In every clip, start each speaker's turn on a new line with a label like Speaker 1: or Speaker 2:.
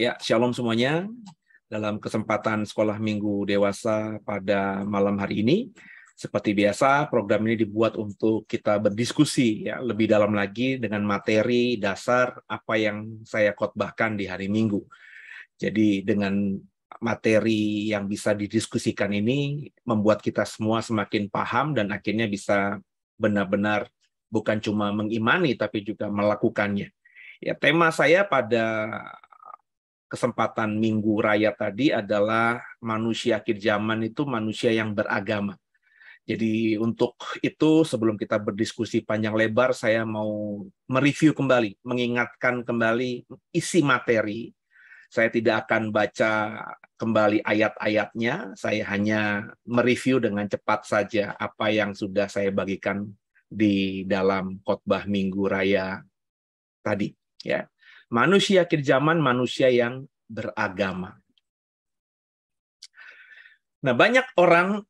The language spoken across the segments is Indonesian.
Speaker 1: Ya, shalom semuanya dalam kesempatan Sekolah Minggu Dewasa pada malam hari ini. Seperti biasa, program ini dibuat untuk kita berdiskusi ya lebih dalam lagi dengan materi dasar apa yang saya khotbahkan di hari Minggu. Jadi dengan materi yang bisa didiskusikan ini membuat kita semua semakin paham dan akhirnya bisa benar-benar bukan cuma mengimani tapi juga melakukannya. Ya tema saya pada kesempatan Minggu Raya tadi adalah manusia akhir zaman itu manusia yang beragama. Jadi untuk itu sebelum kita berdiskusi panjang lebar, saya mau mereview kembali, mengingatkan kembali isi materi. Saya tidak akan baca kembali ayat-ayatnya, saya hanya mereview dengan cepat saja apa yang sudah saya bagikan di dalam khotbah Minggu Raya tadi. Ya, manusia akhir zaman, manusia yang beragama. Nah, banyak orang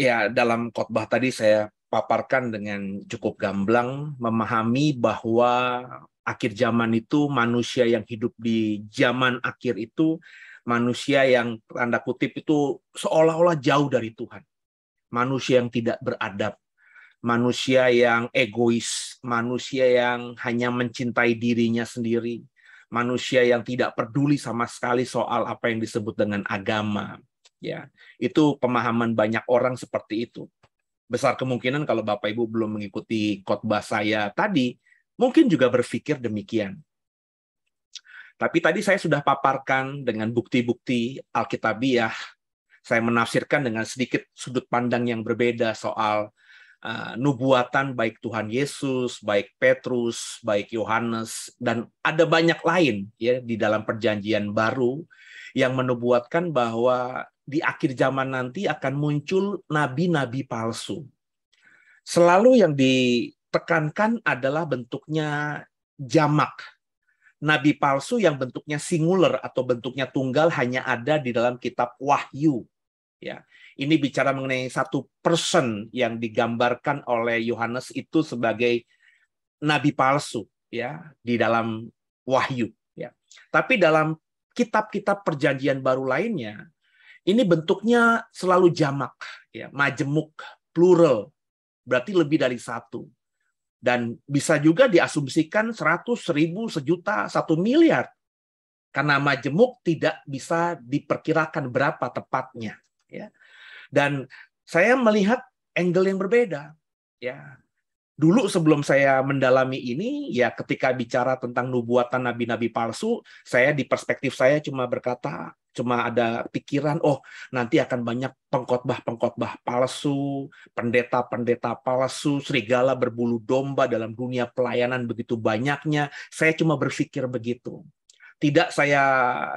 Speaker 1: ya dalam khotbah tadi saya paparkan dengan cukup gamblang memahami bahwa akhir zaman itu manusia yang hidup di zaman akhir itu manusia yang tanda kutip itu seolah-olah jauh dari Tuhan. Manusia yang tidak beradab, manusia yang egois, manusia yang hanya mencintai dirinya sendiri, manusia yang tidak peduli sama sekali soal apa yang disebut dengan agama. Ya, itu pemahaman banyak orang seperti itu. Besar kemungkinan kalau Bapak Ibu belum mengikuti khotbah saya tadi, mungkin juga berpikir demikian. Tapi tadi saya sudah paparkan dengan bukti-bukti Alkitabiah. Saya menafsirkan dengan sedikit sudut pandang yang berbeda soal Eh, nubuatan baik Tuhan Yesus, baik Petrus, baik Yohanes dan ada banyak lain ya di dalam perjanjian baru yang menubuatkan bahwa di akhir zaman nanti akan muncul nabi-nabi palsu. Selalu yang ditekankan adalah bentuknya jamak nabi palsu yang bentuknya singular atau bentuknya tunggal hanya ada di dalam kitab Wahyu ya ini bicara mengenai satu person yang digambarkan oleh Yohanes itu sebagai nabi palsu ya di dalam wahyu ya tapi dalam kitab-kitab perjanjian baru lainnya ini bentuknya selalu jamak ya majemuk plural berarti lebih dari satu dan bisa juga diasumsikan 100, 1000, sejuta, satu miliar. Karena majemuk tidak bisa diperkirakan berapa tepatnya ya. Dan saya melihat angle yang berbeda ya. Dulu sebelum saya mendalami ini, ya ketika bicara tentang nubuatan nabi-nabi palsu, saya di perspektif saya cuma berkata, cuma ada pikiran, oh nanti akan banyak pengkotbah-pengkotbah palsu, pendeta-pendeta palsu, serigala berbulu domba dalam dunia pelayanan begitu banyaknya. Saya cuma berpikir begitu. Tidak saya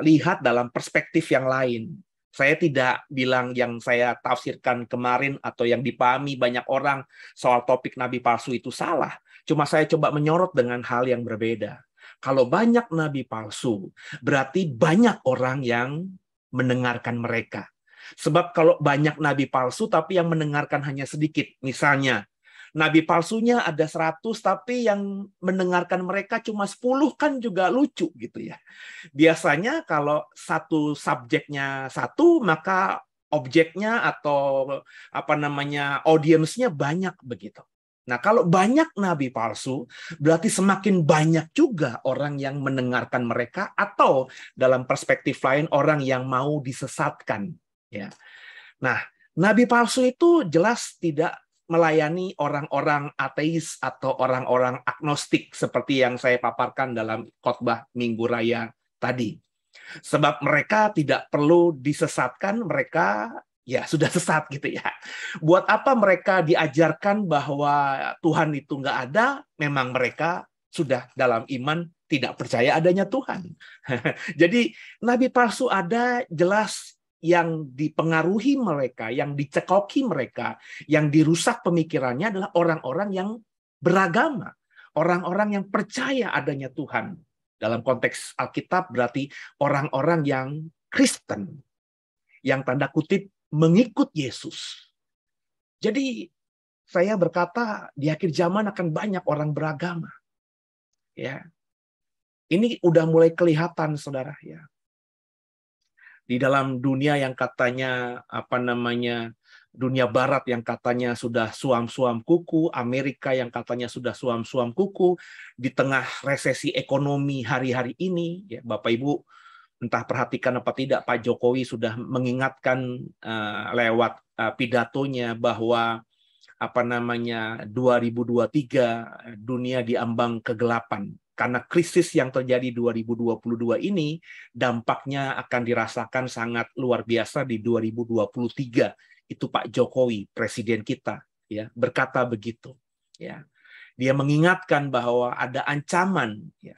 Speaker 1: lihat dalam perspektif yang lain. Saya tidak bilang yang saya tafsirkan kemarin atau yang dipahami banyak orang soal topik nabi palsu itu salah. Cuma saya coba menyorot dengan hal yang berbeda. Kalau banyak nabi palsu, berarti banyak orang yang mendengarkan mereka. Sebab kalau banyak nabi palsu tapi yang mendengarkan hanya sedikit, misalnya nabi palsunya ada 100 tapi yang mendengarkan mereka cuma 10 kan juga lucu gitu ya. Biasanya kalau satu subjeknya satu maka objeknya atau apa namanya audiensnya banyak begitu. Nah, kalau banyak nabi palsu, berarti semakin banyak juga orang yang mendengarkan mereka atau dalam perspektif lain orang yang mau disesatkan, ya. Nah, nabi palsu itu jelas tidak melayani orang-orang ateis atau orang-orang agnostik seperti yang saya paparkan dalam khotbah Minggu Raya tadi. Sebab mereka tidak perlu disesatkan, mereka ya sudah sesat gitu ya. Buat apa mereka diajarkan bahwa Tuhan itu nggak ada? Memang mereka sudah dalam iman tidak percaya adanya Tuhan. Jadi nabi palsu ada jelas yang dipengaruhi mereka, yang dicekoki mereka, yang dirusak pemikirannya adalah orang-orang yang beragama, orang-orang yang percaya adanya Tuhan. Dalam konteks Alkitab berarti orang-orang yang Kristen, yang tanda kutip mengikut Yesus. Jadi saya berkata di akhir zaman akan banyak orang beragama. Ya. Ini udah mulai kelihatan Saudara ya di dalam dunia yang katanya apa namanya dunia barat yang katanya sudah suam-suam kuku, Amerika yang katanya sudah suam-suam kuku, di tengah resesi ekonomi hari-hari ini, ya Bapak Ibu entah perhatikan apa tidak Pak Jokowi sudah mengingatkan uh, lewat uh, pidatonya bahwa apa namanya 2023 dunia diambang kegelapan karena krisis yang terjadi 2022 ini dampaknya akan dirasakan sangat luar biasa di 2023 itu Pak Jokowi presiden kita ya berkata begitu ya dia mengingatkan bahwa ada ancaman ya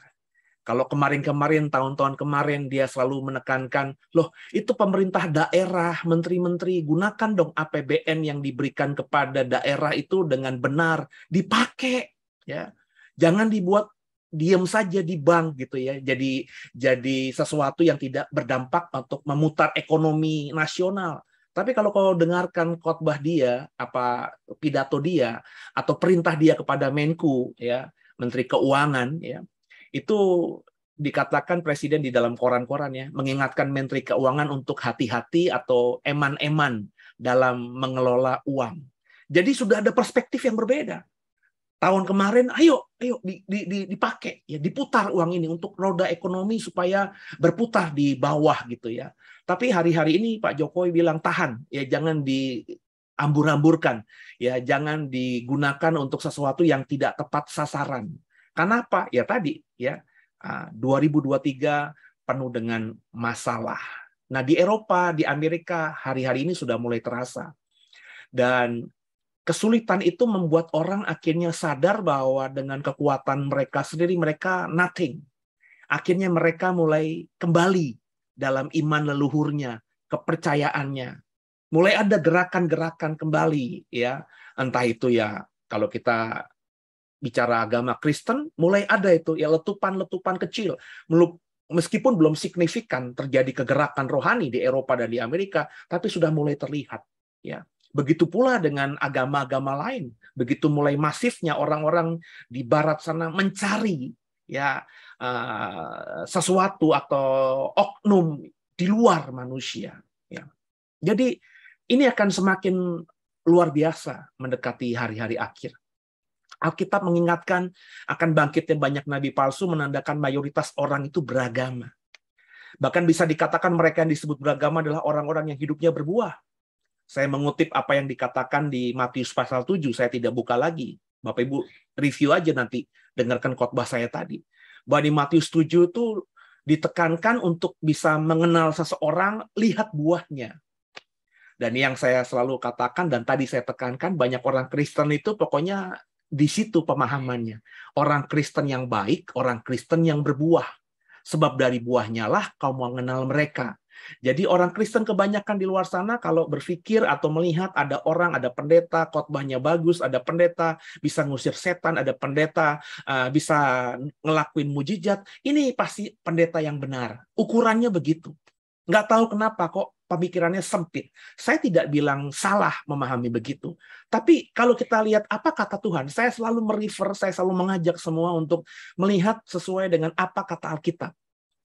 Speaker 1: kalau kemarin-kemarin tahun-tahun kemarin dia selalu menekankan loh itu pemerintah daerah menteri-menteri gunakan dong APBN yang diberikan kepada daerah itu dengan benar dipakai ya jangan dibuat diam saja di bank gitu ya. Jadi jadi sesuatu yang tidak berdampak untuk memutar ekonomi nasional. Tapi kalau kau dengarkan khotbah dia, apa pidato dia atau perintah dia kepada Menku ya, Menteri Keuangan ya, itu dikatakan presiden di dalam koran-koran ya, mengingatkan Menteri Keuangan untuk hati-hati atau eman-eman dalam mengelola uang. Jadi sudah ada perspektif yang berbeda tahun kemarin ayo ayo di, di, di, dipakai ya diputar uang ini untuk roda ekonomi supaya berputar di bawah gitu ya tapi hari-hari ini Pak Jokowi bilang tahan ya jangan di ambur-amburkan ya jangan digunakan untuk sesuatu yang tidak tepat sasaran Kenapa? ya tadi ya 2023 ah, penuh dengan masalah nah di Eropa di Amerika hari-hari ini sudah mulai terasa dan kesulitan itu membuat orang akhirnya sadar bahwa dengan kekuatan mereka sendiri mereka nothing. Akhirnya mereka mulai kembali dalam iman leluhurnya, kepercayaannya. Mulai ada gerakan-gerakan kembali ya. Entah itu ya kalau kita bicara agama Kristen mulai ada itu ya letupan-letupan kecil. Meskipun belum signifikan terjadi kegerakan rohani di Eropa dan di Amerika, tapi sudah mulai terlihat ya Begitu pula dengan agama-agama lain. Begitu mulai masifnya orang-orang di barat sana mencari ya uh, sesuatu atau oknum di luar manusia. Ya. Jadi ini akan semakin luar biasa mendekati hari-hari akhir. Alkitab mengingatkan akan bangkitnya banyak nabi palsu menandakan mayoritas orang itu beragama. Bahkan bisa dikatakan mereka yang disebut beragama adalah orang-orang yang hidupnya berbuah. Saya mengutip apa yang dikatakan di Matius pasal 7, saya tidak buka lagi. Bapak Ibu review aja nanti, dengarkan khotbah saya tadi. Bahwa di Matius 7 itu ditekankan untuk bisa mengenal seseorang, lihat buahnya. Dan yang saya selalu katakan dan tadi saya tekankan, banyak orang Kristen itu pokoknya di situ pemahamannya. Orang Kristen yang baik, orang Kristen yang berbuah. Sebab dari buahnya lah kau mau mengenal mereka. Jadi orang Kristen kebanyakan di luar sana kalau berpikir atau melihat ada orang, ada pendeta, khotbahnya bagus, ada pendeta, bisa ngusir setan, ada pendeta, eh, bisa ngelakuin mujizat, ini pasti pendeta yang benar. Ukurannya begitu. Nggak tahu kenapa kok pemikirannya sempit. Saya tidak bilang salah memahami begitu. Tapi kalau kita lihat apa kata Tuhan, saya selalu merefer, saya selalu mengajak semua untuk melihat sesuai dengan apa kata Alkitab.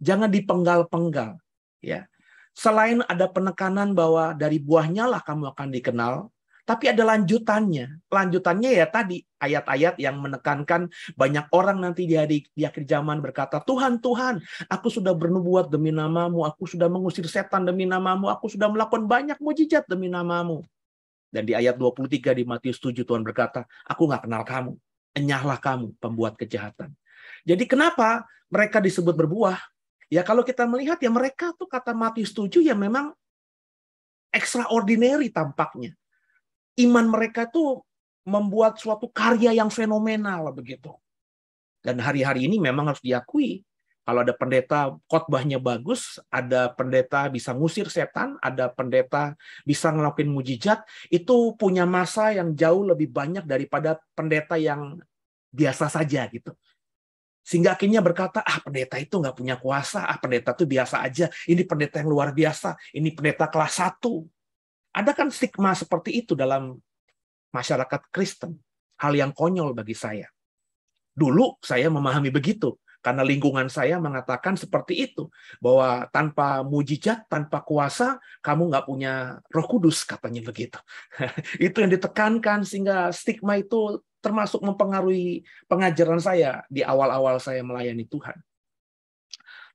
Speaker 1: Jangan dipenggal-penggal. ya Selain ada penekanan bahwa dari buahnya lah kamu akan dikenal, tapi ada lanjutannya. Lanjutannya ya tadi ayat-ayat yang menekankan banyak orang nanti di hari di akhir zaman berkata, "Tuhan, Tuhan, aku sudah bernubuat demi namamu, aku sudah mengusir setan demi namamu, aku sudah melakukan banyak mujizat demi namamu." Dan di ayat 23 di Matius 7 Tuhan berkata, "Aku nggak kenal kamu. Enyahlah kamu pembuat kejahatan." Jadi kenapa mereka disebut berbuah? Ya kalau kita melihat ya mereka tuh kata Matius 7 ya memang extraordinary tampaknya. Iman mereka tuh membuat suatu karya yang fenomenal begitu. Dan hari-hari ini memang harus diakui kalau ada pendeta khotbahnya bagus, ada pendeta bisa ngusir setan, ada pendeta bisa ngelakuin mujizat, itu punya masa yang jauh lebih banyak daripada pendeta yang biasa saja gitu. Sehingga akhirnya berkata, ah pendeta itu nggak punya kuasa, ah pendeta itu biasa aja, ini pendeta yang luar biasa, ini pendeta kelas satu Ada kan stigma seperti itu dalam masyarakat Kristen. Hal yang konyol bagi saya. Dulu saya memahami begitu, karena lingkungan saya mengatakan seperti itu bahwa tanpa mujizat tanpa kuasa kamu nggak punya roh kudus katanya begitu itu yang ditekankan sehingga stigma itu termasuk mempengaruhi pengajaran saya di awal-awal saya melayani Tuhan.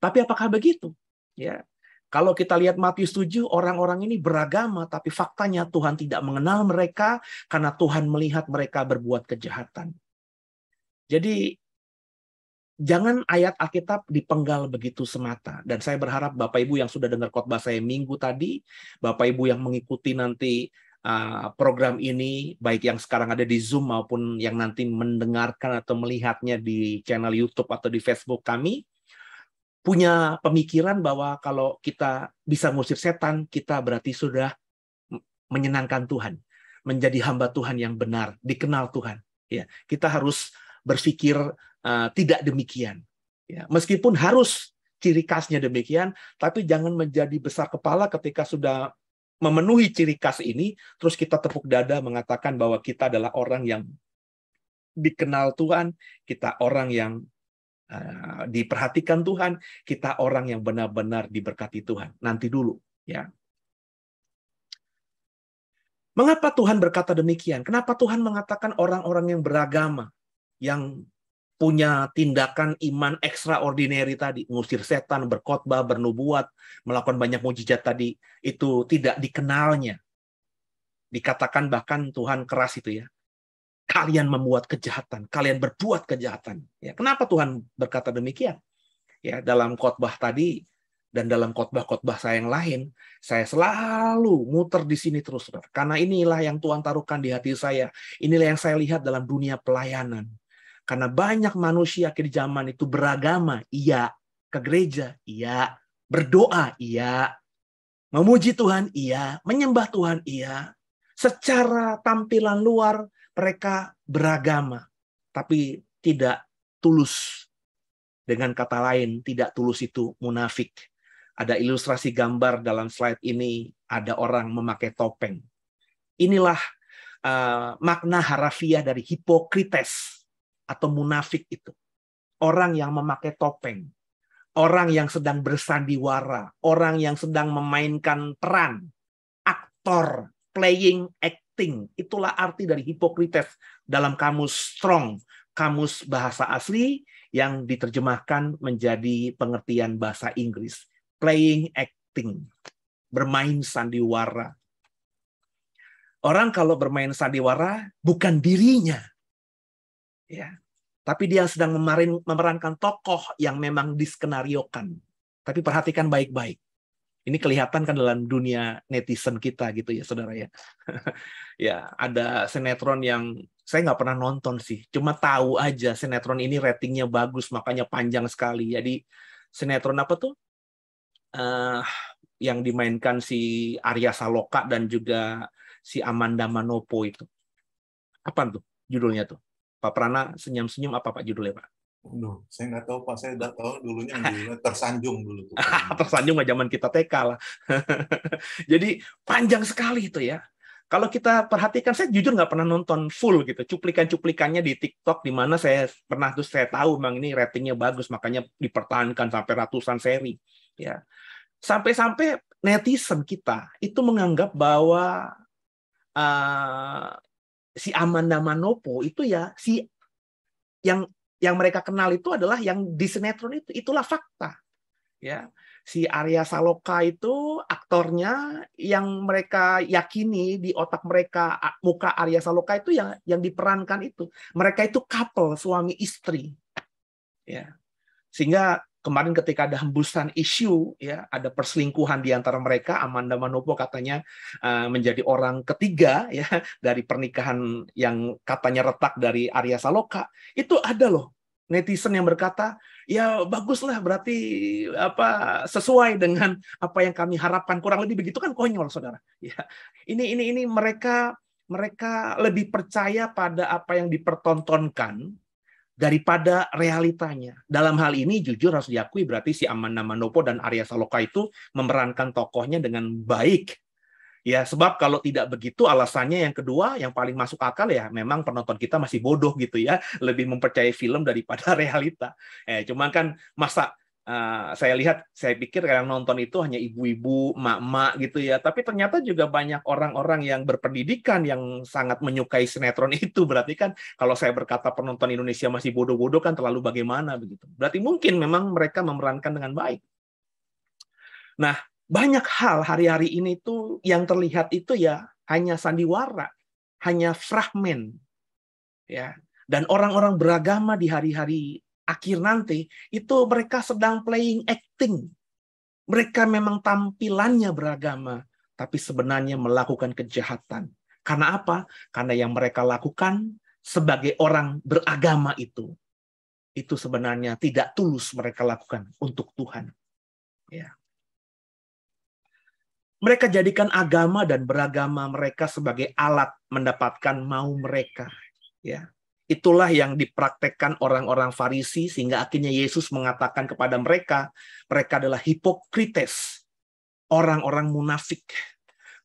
Speaker 1: Tapi apakah begitu? Ya. Kalau kita lihat Matius 7, orang-orang ini beragama, tapi faktanya Tuhan tidak mengenal mereka karena Tuhan melihat mereka berbuat kejahatan. Jadi jangan ayat Alkitab dipenggal begitu semata. Dan saya berharap Bapak Ibu yang sudah dengar khotbah saya minggu tadi, Bapak Ibu yang mengikuti nanti Eh, program ini baik yang sekarang ada di Zoom maupun yang nanti mendengarkan atau melihatnya di channel YouTube atau di Facebook kami punya pemikiran bahwa kalau kita bisa ngusir setan kita berarti sudah menyenangkan Tuhan, menjadi hamba Tuhan yang benar, dikenal Tuhan. Ya, kita harus berpikir uh, tidak demikian. Ya, meskipun harus ciri khasnya demikian, tapi jangan menjadi besar kepala ketika sudah memenuhi ciri khas ini, terus kita tepuk dada mengatakan bahwa kita adalah orang yang dikenal Tuhan, kita orang yang uh, diperhatikan Tuhan, kita orang yang benar-benar diberkati Tuhan. Nanti dulu, ya. Mengapa Tuhan berkata demikian? Kenapa Tuhan mengatakan orang-orang yang beragama, yang punya tindakan iman extraordinary tadi, ngusir setan, berkhotbah, bernubuat, melakukan banyak mujizat tadi, itu tidak dikenalnya. Dikatakan bahkan Tuhan keras itu ya. Kalian membuat kejahatan, kalian berbuat kejahatan. Ya, kenapa Tuhan berkata demikian? Ya, dalam khotbah tadi dan dalam khotbah-khotbah saya yang lain, saya selalu muter di sini terus, karena inilah yang Tuhan taruhkan di hati saya. Inilah yang saya lihat dalam dunia pelayanan karena banyak manusia di zaman itu beragama, iya. Ke gereja, iya. Berdoa, iya. Memuji Tuhan, iya. Menyembah Tuhan, iya. Secara tampilan luar, mereka beragama. Tapi tidak tulus. Dengan kata lain, tidak tulus itu munafik. Ada ilustrasi gambar dalam slide ini, ada orang memakai topeng. Inilah uh, makna harafiah dari hipokrites atau munafik itu. Orang yang memakai topeng, orang yang sedang bersandiwara, orang yang sedang memainkan peran, aktor, playing, acting. Itulah arti dari hipokrites dalam kamus strong, kamus bahasa asli yang diterjemahkan menjadi pengertian bahasa Inggris. Playing, acting, bermain sandiwara. Orang kalau bermain sandiwara bukan dirinya, ya tapi dia sedang memarin, memerankan tokoh yang memang diskenariokan. Tapi perhatikan baik-baik. Ini kelihatan kan dalam dunia netizen kita gitu ya, saudara ya.
Speaker 2: ya
Speaker 1: ada sinetron yang saya nggak pernah nonton sih, cuma tahu aja sinetron ini ratingnya bagus, makanya panjang sekali. Jadi sinetron apa tuh? Uh, yang dimainkan si Arya Saloka dan juga si Amanda Manopo itu. Apa tuh judulnya tuh? Pak Prana senyum-senyum apa Pak judulnya Pak?
Speaker 3: Aduh, saya
Speaker 1: nggak tahu Pak, saya nggak tahu dulunya tersanjung dulu. Tuh. tersanjung mah zaman kita TK lah. Jadi panjang sekali itu ya. Kalau kita perhatikan, saya jujur nggak pernah nonton full gitu, cuplikan-cuplikannya di TikTok di mana saya pernah tuh saya tahu memang ini ratingnya bagus, makanya dipertahankan sampai ratusan seri. Ya, sampai-sampai netizen kita itu menganggap bahwa uh, si Amanda Manopo itu ya si yang yang mereka kenal itu adalah yang di sinetron itu itulah fakta ya si Arya Saloka itu aktornya yang mereka yakini di otak mereka muka Arya Saloka itu yang yang diperankan itu mereka itu couple suami istri ya sehingga kemarin ketika ada hembusan isu ya ada perselingkuhan di antara mereka Amanda Manopo katanya uh, menjadi orang ketiga ya dari pernikahan yang katanya retak dari Arya Saloka itu ada loh netizen yang berkata ya baguslah berarti apa sesuai dengan apa yang kami harapkan kurang lebih begitu kan konyol saudara ya ini ini ini mereka mereka lebih percaya pada apa yang dipertontonkan daripada realitanya. Dalam hal ini jujur harus diakui berarti si Amanda Manopo dan Arya Saloka itu memerankan tokohnya dengan baik. Ya, sebab kalau tidak begitu alasannya yang kedua yang paling masuk akal ya memang penonton kita masih bodoh gitu ya, lebih mempercayai film daripada realita. Eh, cuman kan masa Eh, saya lihat, saya pikir kadang nonton itu hanya ibu-ibu, emak-emak gitu ya. Tapi ternyata juga banyak orang-orang yang berpendidikan yang sangat menyukai sinetron itu. Berarti kan kalau saya berkata penonton Indonesia masih bodoh-bodoh kan terlalu bagaimana begitu. Berarti mungkin memang mereka memerankan dengan baik. Nah, banyak hal hari-hari ini tuh yang terlihat itu ya hanya sandiwara, hanya fragmen. Ya, dan orang-orang beragama di hari-hari akhir nanti, itu mereka sedang playing acting. Mereka memang tampilannya beragama, tapi sebenarnya melakukan kejahatan. Karena apa? Karena yang mereka lakukan sebagai orang beragama itu, itu sebenarnya tidak tulus mereka lakukan untuk Tuhan. Ya. Mereka jadikan agama dan beragama mereka sebagai alat mendapatkan mau mereka. Ya. Itulah yang dipraktekkan orang-orang Farisi sehingga akhirnya Yesus mengatakan kepada mereka, mereka adalah hipokrites, orang-orang munafik.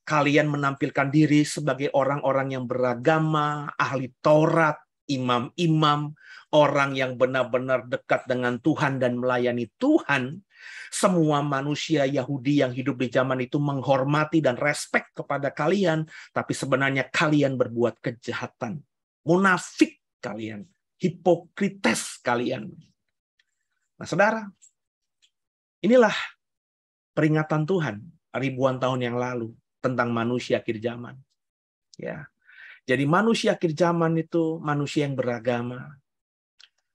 Speaker 1: Kalian menampilkan diri sebagai orang-orang yang beragama, ahli Taurat, imam-imam, orang yang benar-benar dekat dengan Tuhan dan melayani Tuhan, semua manusia Yahudi yang hidup di zaman itu menghormati dan respek kepada kalian, tapi sebenarnya kalian berbuat kejahatan. Munafik kalian, hipokrites kalian. Nah, saudara, inilah peringatan Tuhan ribuan tahun yang lalu tentang manusia akhir zaman. Ya. Jadi manusia akhir zaman itu manusia yang beragama.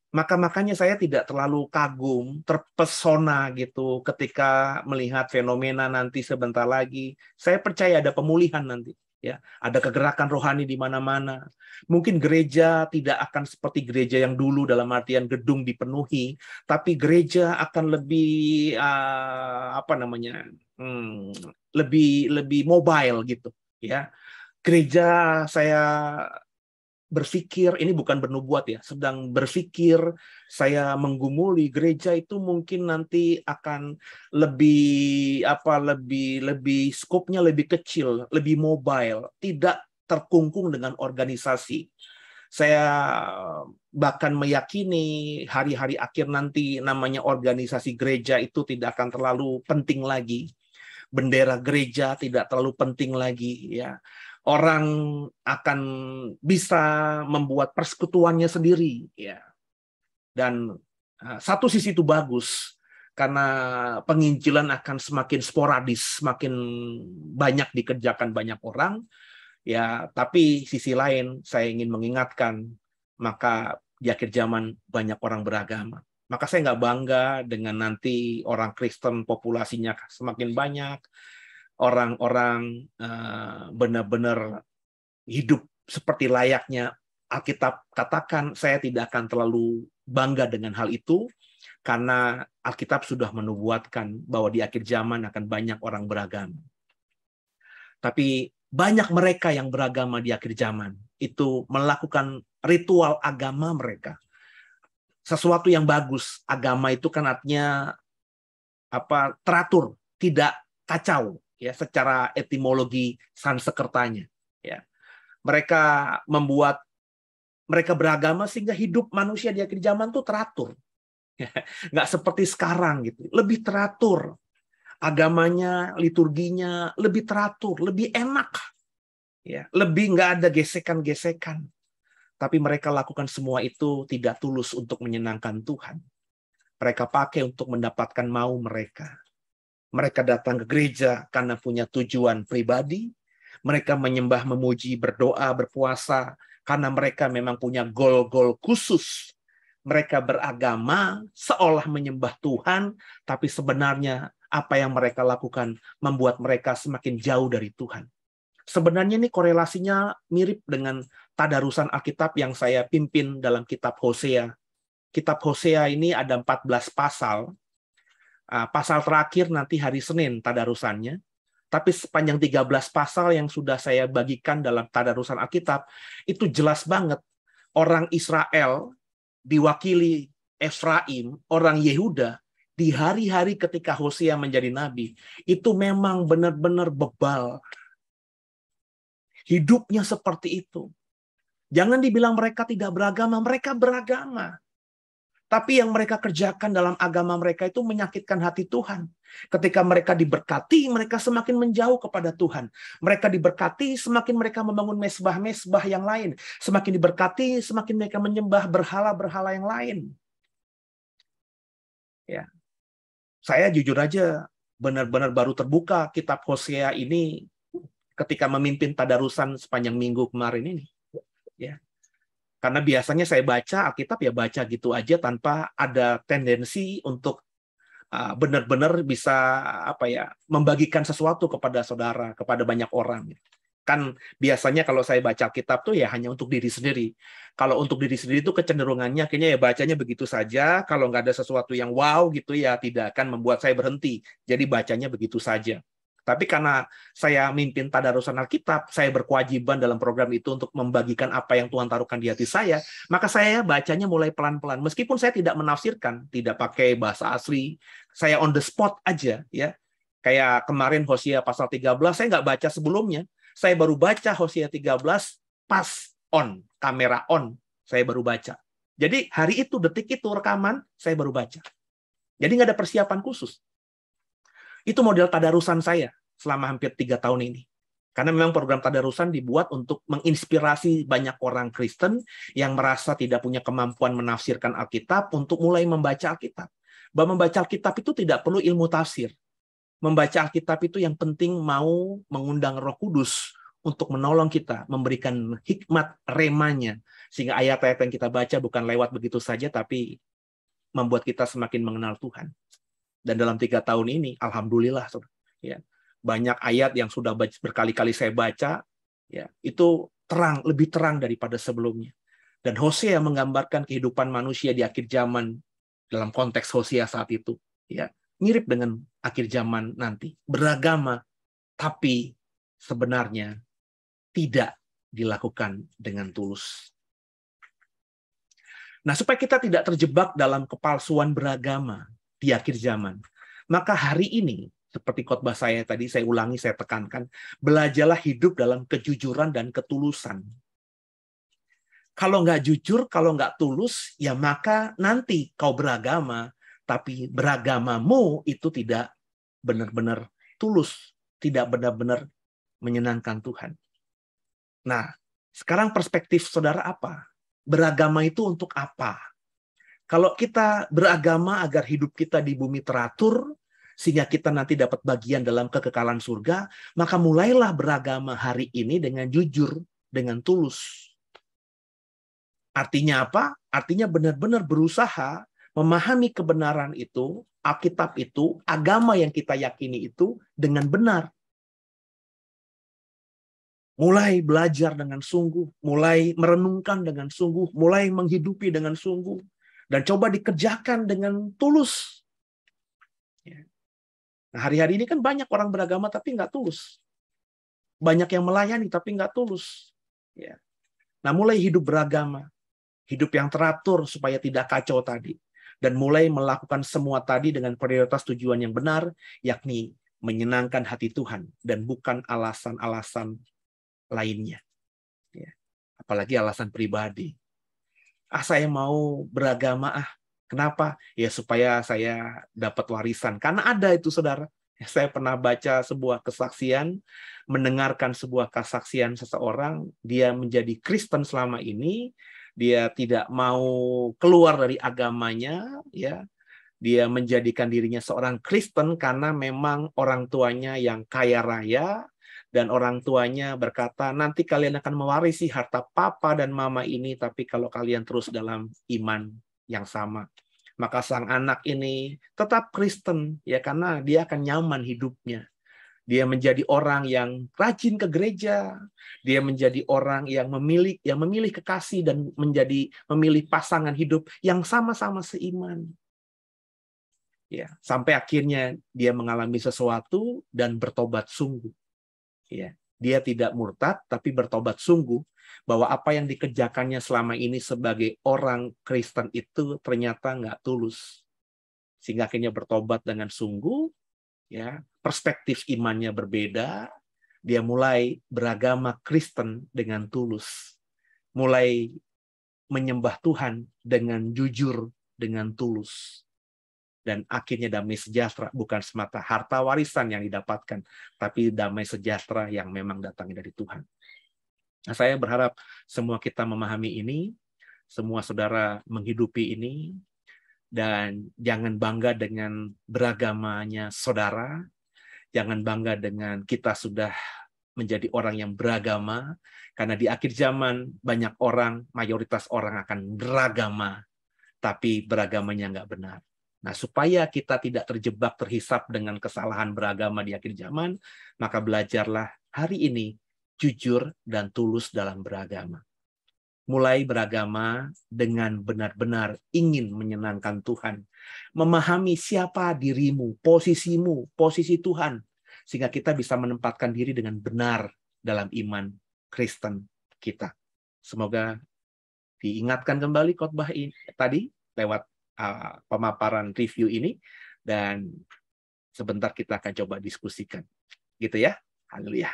Speaker 1: Maka makanya saya tidak terlalu kagum, terpesona gitu ketika melihat fenomena nanti sebentar lagi. Saya percaya ada pemulihan nanti ya ada kegerakan rohani di mana-mana mungkin gereja tidak akan seperti gereja yang dulu dalam artian gedung dipenuhi tapi gereja akan lebih uh, apa namanya hmm, lebih lebih mobile gitu ya gereja saya berpikir ini bukan bernubuat ya sedang berpikir saya menggumuli gereja itu mungkin nanti akan lebih apa lebih lebih skopnya lebih kecil lebih mobile tidak terkungkung dengan organisasi saya bahkan meyakini hari-hari akhir nanti namanya organisasi gereja itu tidak akan terlalu penting lagi bendera gereja tidak terlalu penting lagi ya orang akan bisa membuat persekutuannya sendiri ya dan ah, satu sisi itu bagus karena penginjilan akan semakin sporadis semakin banyak dikerjakan banyak orang ya tapi sisi lain saya ingin mengingatkan maka di akhir zaman banyak orang beragama maka saya nggak bangga dengan nanti orang Kristen populasinya semakin banyak orang-orang eh, benar-benar hidup seperti layaknya Alkitab katakan, saya tidak akan terlalu bangga dengan hal itu karena Alkitab sudah menubuatkan bahwa di akhir zaman akan banyak orang beragama. Tapi banyak mereka yang beragama di akhir zaman itu melakukan ritual agama mereka. Sesuatu yang bagus, agama itu kan artinya apa teratur, tidak kacau ya secara etimologi Sansekertanya ya. Mereka membuat mereka beragama sehingga hidup manusia di akhir zaman tuh teratur. Ya, nggak seperti sekarang gitu. Lebih teratur. Agamanya, liturginya lebih teratur, lebih enak. Ya, lebih nggak ada gesekan-gesekan. Tapi mereka lakukan semua itu tidak tulus untuk menyenangkan Tuhan. Mereka pakai untuk mendapatkan mau mereka. Mereka datang ke gereja karena punya tujuan pribadi. Mereka menyembah, memuji, berdoa, berpuasa karena mereka memang punya gol-gol khusus. Mereka beragama seolah menyembah Tuhan, tapi sebenarnya apa yang mereka lakukan membuat mereka semakin jauh dari Tuhan. Sebenarnya ini korelasinya mirip dengan tadarusan Alkitab yang saya pimpin dalam kitab Hosea. Kitab Hosea ini ada 14 pasal Ah, pasal terakhir nanti hari Senin tadarusannya. Tapi sepanjang 13 pasal yang sudah saya bagikan dalam tadarusan Alkitab, itu jelas banget orang Israel diwakili Efraim, orang Yehuda, di hari-hari ketika Hosea menjadi nabi, itu memang benar-benar bebal. Hidupnya seperti itu. Jangan dibilang mereka tidak beragama, mereka beragama. Tapi yang mereka kerjakan dalam agama mereka itu menyakitkan hati Tuhan. Ketika mereka diberkati, mereka semakin menjauh kepada Tuhan. Mereka diberkati, semakin mereka membangun mesbah-mesbah yang lain. Semakin diberkati, semakin mereka menyembah berhala-berhala yang lain. Ya. Saya jujur aja benar-benar baru terbuka kitab Hosea ini ketika memimpin tadarusan sepanjang minggu kemarin ini. Ya. Karena biasanya saya baca Alkitab ya baca gitu aja tanpa ada tendensi untuk ah, benar-benar bisa apa ya membagikan sesuatu kepada saudara, kepada banyak orang. Kan biasanya kalau saya baca Alkitab tuh ya hanya untuk diri sendiri. Kalau untuk diri sendiri itu kecenderungannya kayaknya ya bacanya begitu saja. Kalau nggak ada sesuatu yang wow gitu ya tidak akan membuat saya berhenti. Jadi bacanya begitu saja. Tapi karena saya mimpin tadarusan Alkitab, saya berkewajiban dalam program itu untuk membagikan apa yang Tuhan taruhkan di hati saya, maka saya bacanya mulai pelan-pelan. Meskipun saya tidak menafsirkan, tidak pakai bahasa asli, saya on the spot aja ya. Kayak kemarin Hosea pasal 13 saya nggak baca sebelumnya. Saya baru baca Hosea 13 pas on, kamera on, saya baru baca. Jadi hari itu, detik itu rekaman, saya baru baca. Jadi nggak ada persiapan khusus. Itu model tadarusan saya selama hampir tiga tahun ini. Karena memang program tadarusan dibuat untuk menginspirasi banyak orang Kristen yang merasa tidak punya kemampuan menafsirkan Alkitab untuk mulai membaca Alkitab. Bahwa membaca Alkitab itu tidak perlu ilmu tafsir. Membaca Alkitab itu yang penting mau mengundang Roh Kudus untuk menolong kita, memberikan hikmat remanya. Sehingga ayat-ayat yang kita baca bukan lewat begitu saja, tapi membuat kita semakin mengenal Tuhan. Dan dalam tiga tahun ini, Alhamdulillah, ya, banyak ayat yang sudah berkali-kali saya baca, ya itu terang, lebih terang daripada sebelumnya. Dan Hosea menggambarkan kehidupan manusia di akhir zaman dalam konteks Hosea saat itu, ya mirip dengan akhir zaman nanti, beragama, tapi sebenarnya tidak dilakukan dengan tulus. Nah, supaya kita tidak terjebak dalam kepalsuan beragama di akhir zaman, maka hari ini seperti khotbah saya tadi saya ulangi saya tekankan belajarlah hidup dalam kejujuran dan ketulusan kalau nggak jujur kalau nggak tulus ya maka nanti kau beragama tapi beragamamu itu tidak benar-benar tulus tidak benar-benar menyenangkan Tuhan nah sekarang perspektif saudara apa beragama itu untuk apa kalau kita beragama agar hidup kita di bumi teratur sehingga kita nanti dapat bagian dalam kekekalan surga, maka mulailah beragama hari ini dengan jujur, dengan tulus. Artinya apa? Artinya benar-benar berusaha memahami kebenaran itu, Alkitab itu, agama yang kita yakini itu dengan benar. Mulai belajar dengan sungguh, mulai merenungkan dengan sungguh, mulai menghidupi dengan sungguh, dan coba dikerjakan dengan tulus Nah, hari-hari ini kan banyak orang beragama tapi nggak tulus. Banyak yang melayani tapi nggak tulus. Ya. Nah, mulai hidup beragama, hidup yang teratur supaya tidak kacau tadi. Dan mulai melakukan semua tadi dengan prioritas tujuan yang benar, yakni menyenangkan hati Tuhan dan bukan alasan-alasan lainnya. Ya. Apalagi alasan pribadi. Ah, saya mau beragama ah. Kenapa? Ya supaya saya dapat warisan. Karena ada itu saudara. Ya, saya pernah baca sebuah kesaksian, mendengarkan sebuah kesaksian seseorang, dia menjadi Kristen selama ini, dia tidak mau keluar dari agamanya, ya, dia menjadikan dirinya seorang Kristen karena memang orang tuanya yang kaya raya dan orang tuanya berkata nanti kalian akan mewarisi harta papa dan mama ini tapi kalau kalian terus dalam iman yang sama. Maka sang anak ini tetap Kristen ya karena dia akan nyaman hidupnya. Dia menjadi orang yang rajin ke gereja, dia menjadi orang yang memilih yang memilih kekasih dan menjadi memilih pasangan hidup yang sama-sama seiman. Ya, sampai akhirnya dia mengalami sesuatu dan bertobat sungguh. Ya, dia tidak murtad tapi bertobat sungguh bahwa apa yang dikerjakannya selama ini sebagai orang Kristen itu ternyata nggak tulus. Sehingga akhirnya bertobat dengan sungguh, ya perspektif imannya berbeda, dia mulai beragama Kristen dengan tulus, mulai menyembah Tuhan dengan jujur, dengan tulus dan akhirnya damai sejahtera bukan semata harta warisan yang didapatkan, tapi damai sejahtera yang memang datang dari Tuhan. Nah, saya berharap semua kita memahami ini, semua saudara menghidupi ini, dan jangan bangga dengan beragamanya saudara, jangan bangga dengan kita sudah menjadi orang yang beragama, karena di akhir zaman banyak orang, mayoritas orang akan beragama, tapi beragamanya nggak benar. Nah, supaya kita tidak terjebak terhisap dengan kesalahan beragama di akhir zaman, maka belajarlah hari ini jujur, dan tulus dalam beragama. Mulai beragama dengan benar-benar ingin menyenangkan Tuhan, memahami siapa dirimu, posisimu, posisi Tuhan, sehingga kita bisa menempatkan diri dengan benar dalam iman Kristen kita. Semoga diingatkan kembali khotbah ini tadi lewat uh, pemaparan review ini dan sebentar kita akan coba diskusikan. Gitu ya. Haleluya.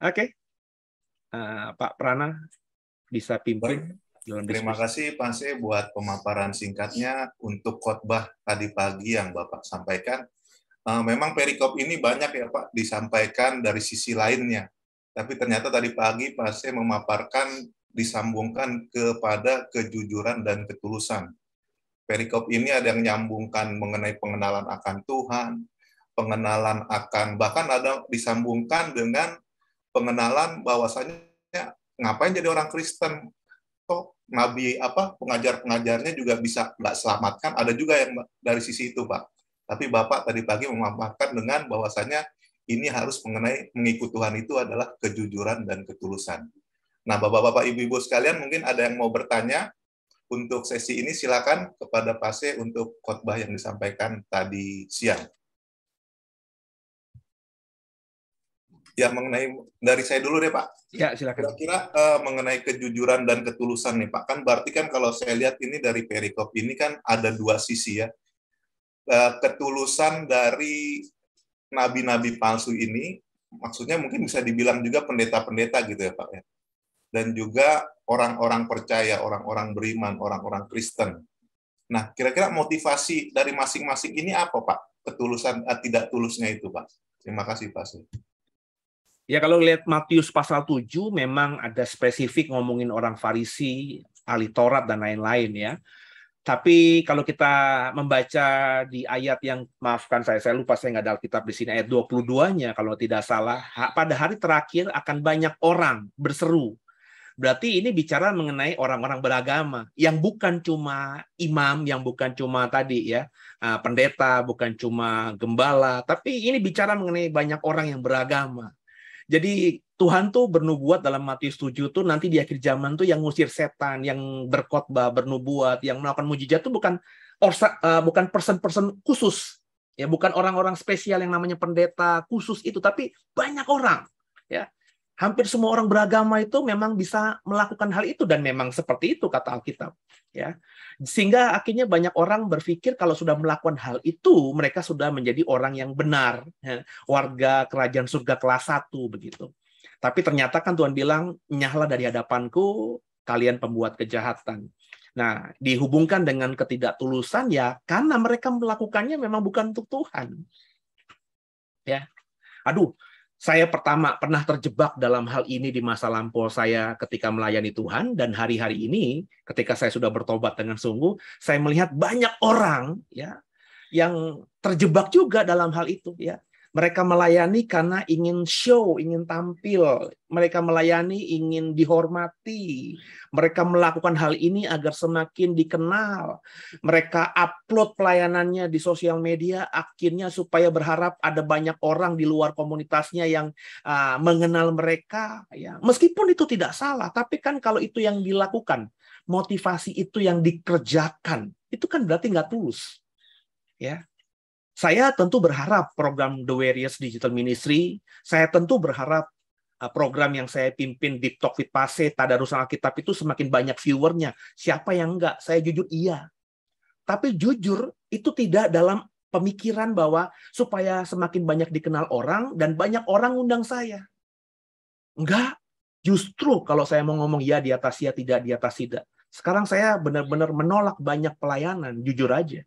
Speaker 1: Oke, okay. uh, eh, Pak Prana
Speaker 3: bisa pimpin. Baik. Terima kasih Pak Se buat pemaparan singkatnya untuk khotbah tadi pagi yang Bapak sampaikan. Eh, memang perikop ini banyak ya Pak disampaikan dari sisi lainnya. Tapi ternyata tadi pagi Pak Se memaparkan disambungkan kepada kejujuran dan ketulusan. Perikop ini ada yang nyambungkan mengenai pengenalan akan Tuhan, pengenalan akan bahkan ada disambungkan dengan pengenalan bahwasannya ngapain jadi orang Kristen toh nabi apa pengajar-pengajarnya juga bisa nggak selamatkan ada juga yang dari sisi itu pak tapi bapak tadi pagi memaparkan dengan bahwasannya ini harus mengenai mengikut Tuhan itu adalah kejujuran dan ketulusan nah bapak-bapak ibu-ibu sekalian mungkin ada yang mau bertanya untuk sesi ini silakan kepada Pak Se untuk khotbah yang disampaikan tadi siang. ya mengenai dari saya dulu deh Pak. Ya silakan. Kira-kira uh, mengenai kejujuran dan ketulusan nih Pak, kan berarti kan kalau saya lihat ini dari perikop ini kan ada dua sisi ya. Uh, ketulusan dari nabi-nabi palsu ini, maksudnya mungkin bisa dibilang juga pendeta-pendeta gitu ya Pak ya. Dan juga orang-orang percaya, orang-orang beriman, orang-orang Kristen. Nah, kira-kira motivasi dari masing-masing ini apa Pak? Ketulusan, uh, tidak tulusnya itu Pak. Terima kasih Pak.
Speaker 1: Ya kalau lihat Matius pasal 7 memang ada spesifik ngomongin orang Farisi, ahli Taurat dan lain-lain ya. Tapi kalau kita membaca di ayat yang maafkan saya saya lupa saya nggak ada Alkitab di sini ayat 22-nya kalau tidak salah pada hari terakhir akan banyak orang berseru. Berarti ini bicara mengenai orang-orang beragama yang bukan cuma imam, yang bukan cuma tadi ya, pendeta, bukan cuma gembala, tapi ini bicara mengenai banyak orang yang beragama jadi Tuhan tuh bernubuat dalam Matius 7 tuh nanti di akhir zaman tuh yang ngusir setan, yang berkhotbah, bernubuat, yang melakukan mujizat tuh bukan orsa, uh, bukan person-person khusus. Ya, bukan orang-orang spesial yang namanya pendeta khusus itu, tapi banyak orang. Ya hampir semua orang beragama itu memang bisa melakukan hal itu dan memang seperti itu kata Alkitab ya sehingga akhirnya banyak orang berpikir kalau sudah melakukan hal itu mereka sudah menjadi orang yang benar ya. warga kerajaan surga kelas 1 begitu tapi ternyata kan Tuhan bilang nyahlah dari hadapanku kalian pembuat kejahatan Nah, dihubungkan dengan ketidaktulusan ya karena mereka melakukannya memang bukan untuk Tuhan. Ya. Aduh, saya pertama pernah terjebak dalam hal ini di masa lampau saya ketika melayani Tuhan dan hari-hari ini ketika saya sudah bertobat dengan sungguh saya melihat banyak orang ya yang terjebak juga dalam hal itu ya mereka melayani karena ingin show, ingin tampil. Mereka melayani ingin dihormati. Mereka melakukan hal ini agar semakin dikenal. Mereka upload pelayanannya di sosial media akhirnya supaya berharap ada banyak orang di luar komunitasnya yang uh, mengenal mereka ya. Meskipun itu tidak salah, tapi kan kalau itu yang dilakukan, motivasi itu yang dikerjakan, itu kan berarti nggak tulus. Ya, saya tentu berharap program The Various Digital Ministry, saya tentu berharap uh, program yang saya pimpin di Talk with Pase, Tadarus Alkitab itu semakin banyak viewernya. Siapa yang enggak? Saya jujur iya. Tapi jujur itu tidak dalam pemikiran bahwa supaya semakin banyak dikenal orang dan banyak orang undang saya. Enggak. Justru kalau saya mau ngomong ya di atas ya, tidak di atas tidak. Sekarang saya benar-benar menolak banyak pelayanan, jujur aja.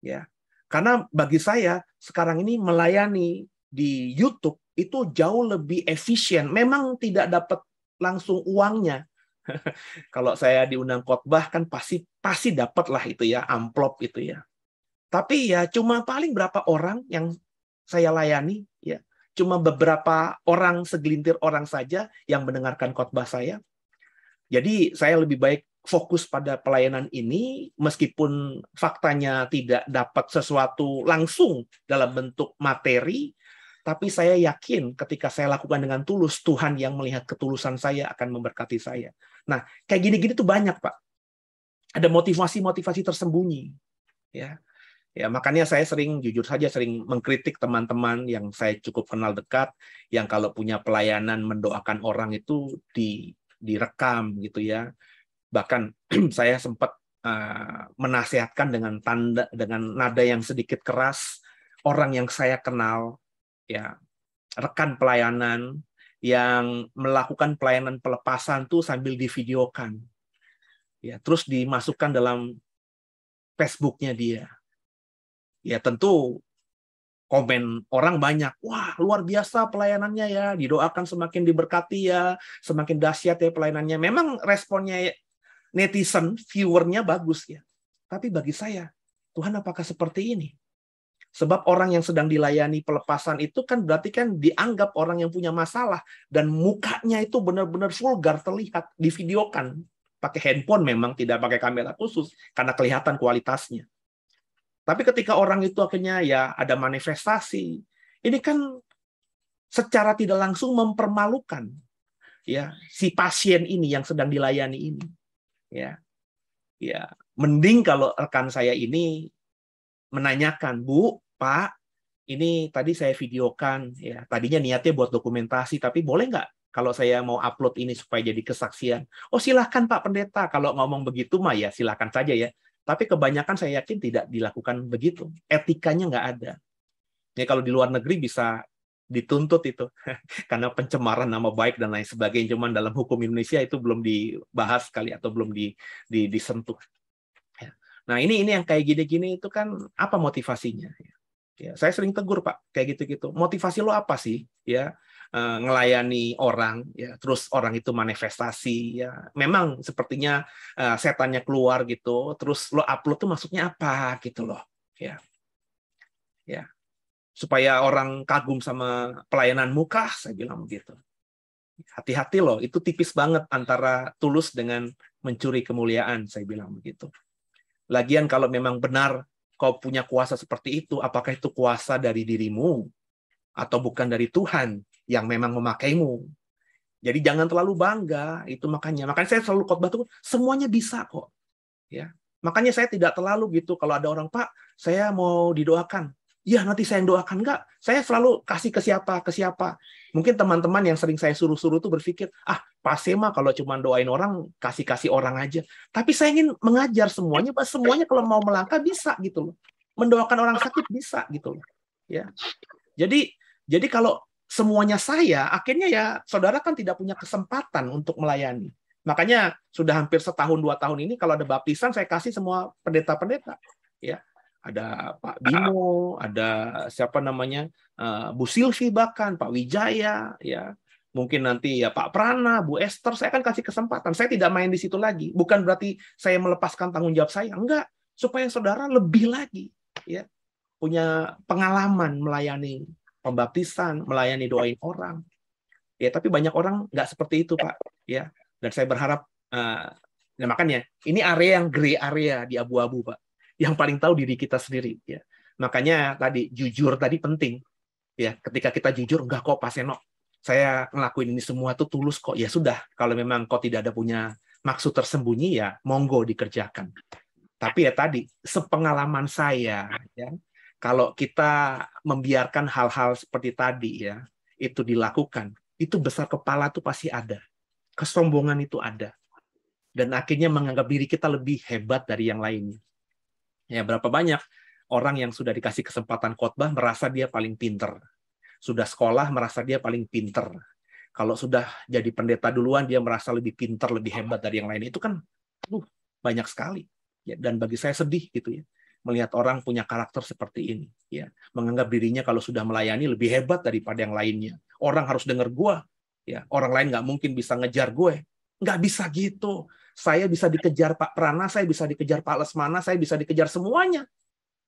Speaker 1: Ya. Karena bagi saya sekarang ini melayani di YouTube itu jauh lebih efisien. Memang tidak dapat langsung uangnya. Kalau saya diundang khotbah kan pasti pasti dapat lah itu ya amplop itu ya. Tapi ya cuma paling berapa orang yang saya layani ya. Cuma beberapa orang segelintir orang saja yang mendengarkan khotbah saya. Jadi saya lebih baik fokus pada pelayanan ini meskipun faktanya tidak dapat sesuatu langsung dalam bentuk materi tapi saya yakin ketika saya lakukan dengan tulus Tuhan yang melihat ketulusan saya akan memberkati saya. Nah, kayak gini-gini tuh banyak, Pak. Ada motivasi-motivasi tersembunyi. Ya. Ya, makanya saya sering jujur saja sering mengkritik teman-teman yang saya cukup kenal dekat yang kalau punya pelayanan mendoakan orang itu di direkam gitu ya bahkan saya sempat uh, menasihatkan dengan tanda dengan nada yang sedikit keras orang yang saya kenal ya rekan pelayanan yang melakukan pelayanan pelepasan tuh sambil divideokan ya terus dimasukkan dalam Facebooknya dia ya tentu komen orang banyak. Wah, luar biasa pelayanannya ya. Didoakan semakin diberkati ya, semakin dahsyat ya pelayanannya. Memang responnya netizen, viewernya bagus ya. Tapi bagi saya, Tuhan apakah seperti ini? Sebab orang yang sedang dilayani pelepasan itu kan berarti kan dianggap orang yang punya masalah dan mukanya itu benar-benar vulgar terlihat di divideokan pakai handphone memang tidak pakai kamera khusus karena kelihatan kualitasnya. Tapi ketika orang itu akhirnya ya ada manifestasi, ini kan secara tidak langsung mempermalukan ya si pasien ini yang sedang dilayani ini ya ya mending kalau rekan saya ini menanyakan bu pak ini tadi saya videokan ya tadinya niatnya buat dokumentasi tapi boleh nggak kalau saya mau upload ini supaya jadi kesaksian oh silahkan pak pendeta kalau ngomong begitu mah ya silahkan saja ya tapi kebanyakan saya yakin tidak dilakukan begitu etikanya nggak ada ya kalau di luar negeri bisa dituntut itu karena pencemaran nama baik dan lain sebagainya cuman dalam hukum Indonesia itu belum dibahas kali atau belum di, di disentuh ya. nah ini ini yang kayak gini-gini itu kan apa motivasinya ya, ya saya sering tegur pak kayak gitu-gitu motivasi lo apa sih ya eh, ngelayani orang ya terus orang itu manifestasi ya memang sepertinya eh, setannya keluar gitu terus lo upload tuh maksudnya apa gitu loh ya ya supaya orang kagum sama pelayanan muka Saya bilang begitu. Hati-hati loh, itu tipis banget antara tulus dengan mencuri kemuliaan, saya bilang begitu. Lagian kalau memang benar kau punya kuasa seperti itu, apakah itu kuasa dari dirimu atau bukan dari Tuhan yang memang memakaimu? Jadi jangan terlalu bangga, itu makanya. Makanya saya selalu khotbah tuh semuanya bisa kok. Ya. Makanya saya tidak terlalu gitu kalau ada orang, "Pak, saya mau didoakan." ya nanti saya yang doakan enggak saya selalu kasih ke siapa ke siapa mungkin teman-teman yang sering saya suruh-suruh tuh berpikir ah pasema kalau cuma doain orang kasih-kasih orang aja tapi saya ingin mengajar semuanya pak semuanya kalau mau melangkah bisa gitu loh mendoakan orang sakit bisa gitu loh ya jadi jadi kalau semuanya saya akhirnya ya saudara kan tidak punya kesempatan untuk melayani makanya sudah hampir setahun dua tahun ini kalau ada baptisan saya kasih semua pendeta-pendeta ya ada Pak Bimo, ada siapa namanya eh, Bu Silvi bahkan Pak Wijaya, ya mungkin nanti ya Pak Prana, Bu Esther, saya akan kasih kesempatan. Saya tidak main di situ lagi. Bukan berarti saya melepaskan tanggung jawab saya, enggak. Supaya saudara lebih lagi, ya punya pengalaman melayani pembaptisan, melayani doain orang. Ya, tapi banyak orang nggak seperti itu, Pak. Ya, dan saya berharap, uh, nah makanya ini area yang gray area di abu-abu, Pak yang paling tahu diri kita sendiri ya makanya tadi jujur tadi penting ya ketika kita jujur enggak kok Pak Seno saya ngelakuin ini semua tuh tulus kok ya sudah kalau memang kok tidak ada punya maksud tersembunyi ya monggo dikerjakan tapi ya tadi sepengalaman saya ya kalau kita membiarkan hal-hal seperti tadi ya itu dilakukan itu besar kepala tuh pasti ada kesombongan itu ada dan akhirnya menganggap diri kita lebih hebat dari yang lainnya Ya, berapa banyak orang yang sudah dikasih kesempatan khotbah merasa dia paling pinter. Sudah sekolah merasa dia paling pinter. Kalau sudah jadi pendeta duluan dia merasa lebih pinter, lebih hebat dari yang lain. Itu kan uh, banyak sekali. Ya, dan bagi saya sedih gitu ya melihat orang punya karakter seperti ini ya menganggap dirinya kalau sudah melayani lebih hebat daripada yang lainnya orang harus dengar gua ya orang lain nggak mungkin bisa ngejar gue nggak bisa gitu saya bisa dikejar Pak Prana, saya bisa dikejar Pak Lesmana, saya bisa dikejar semuanya.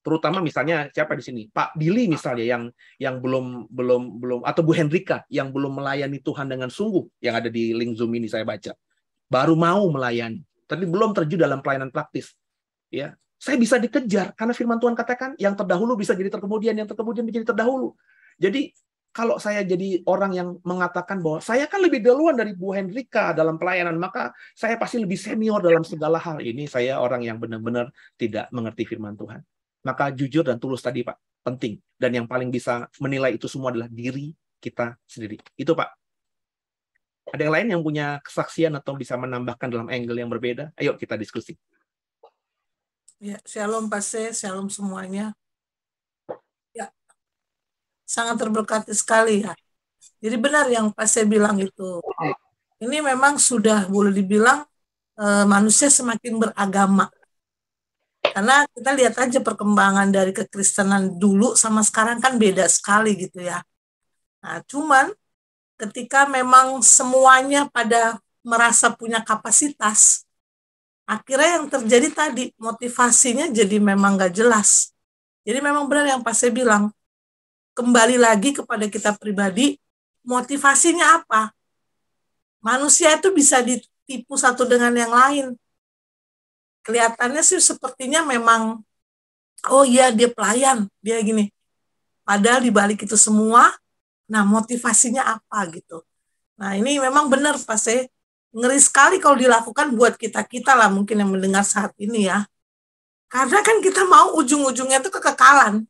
Speaker 1: Terutama misalnya siapa di sini? Pak Billy misalnya yang yang belum belum belum atau Bu Hendrika yang belum melayani Tuhan dengan sungguh yang ada di link Zoom ini saya baca. Baru mau melayani, tapi belum terjun dalam pelayanan praktis. Ya, saya bisa dikejar karena firman Tuhan katakan yang terdahulu bisa jadi terkemudian, yang terkemudian menjadi terdahulu. Jadi kalau saya jadi orang yang mengatakan bahwa saya kan lebih duluan dari Bu Hendrika dalam pelayanan, maka saya pasti lebih senior dalam segala hal. Ini saya orang yang benar-benar tidak mengerti firman Tuhan. Maka jujur dan tulus tadi, Pak, penting. Dan yang paling bisa menilai itu semua adalah diri kita sendiri. Itu, Pak. Ada yang lain yang punya kesaksian atau bisa menambahkan dalam angle yang berbeda? Ayo kita diskusi.
Speaker 4: Ya, shalom Pak Se, shalom semuanya sangat terberkati sekali ya. Jadi benar yang Pak saya bilang itu. Ini memang sudah boleh dibilang e, manusia semakin beragama. Karena kita lihat aja perkembangan dari kekristenan dulu sama sekarang kan beda sekali gitu ya. Nah, cuman ketika memang semuanya pada merasa punya kapasitas, akhirnya yang terjadi tadi motivasinya jadi memang gak jelas. Jadi memang benar yang Pak saya bilang, kembali lagi kepada kita pribadi, motivasinya apa? Manusia itu bisa ditipu satu dengan yang lain. Kelihatannya sih sepertinya memang, oh iya dia pelayan, dia gini. Padahal dibalik itu semua, nah motivasinya apa gitu. Nah ini memang benar Pak Se, ngeri sekali kalau dilakukan buat kita-kita lah mungkin yang mendengar saat ini ya. Karena kan kita mau ujung-ujungnya itu kekekalan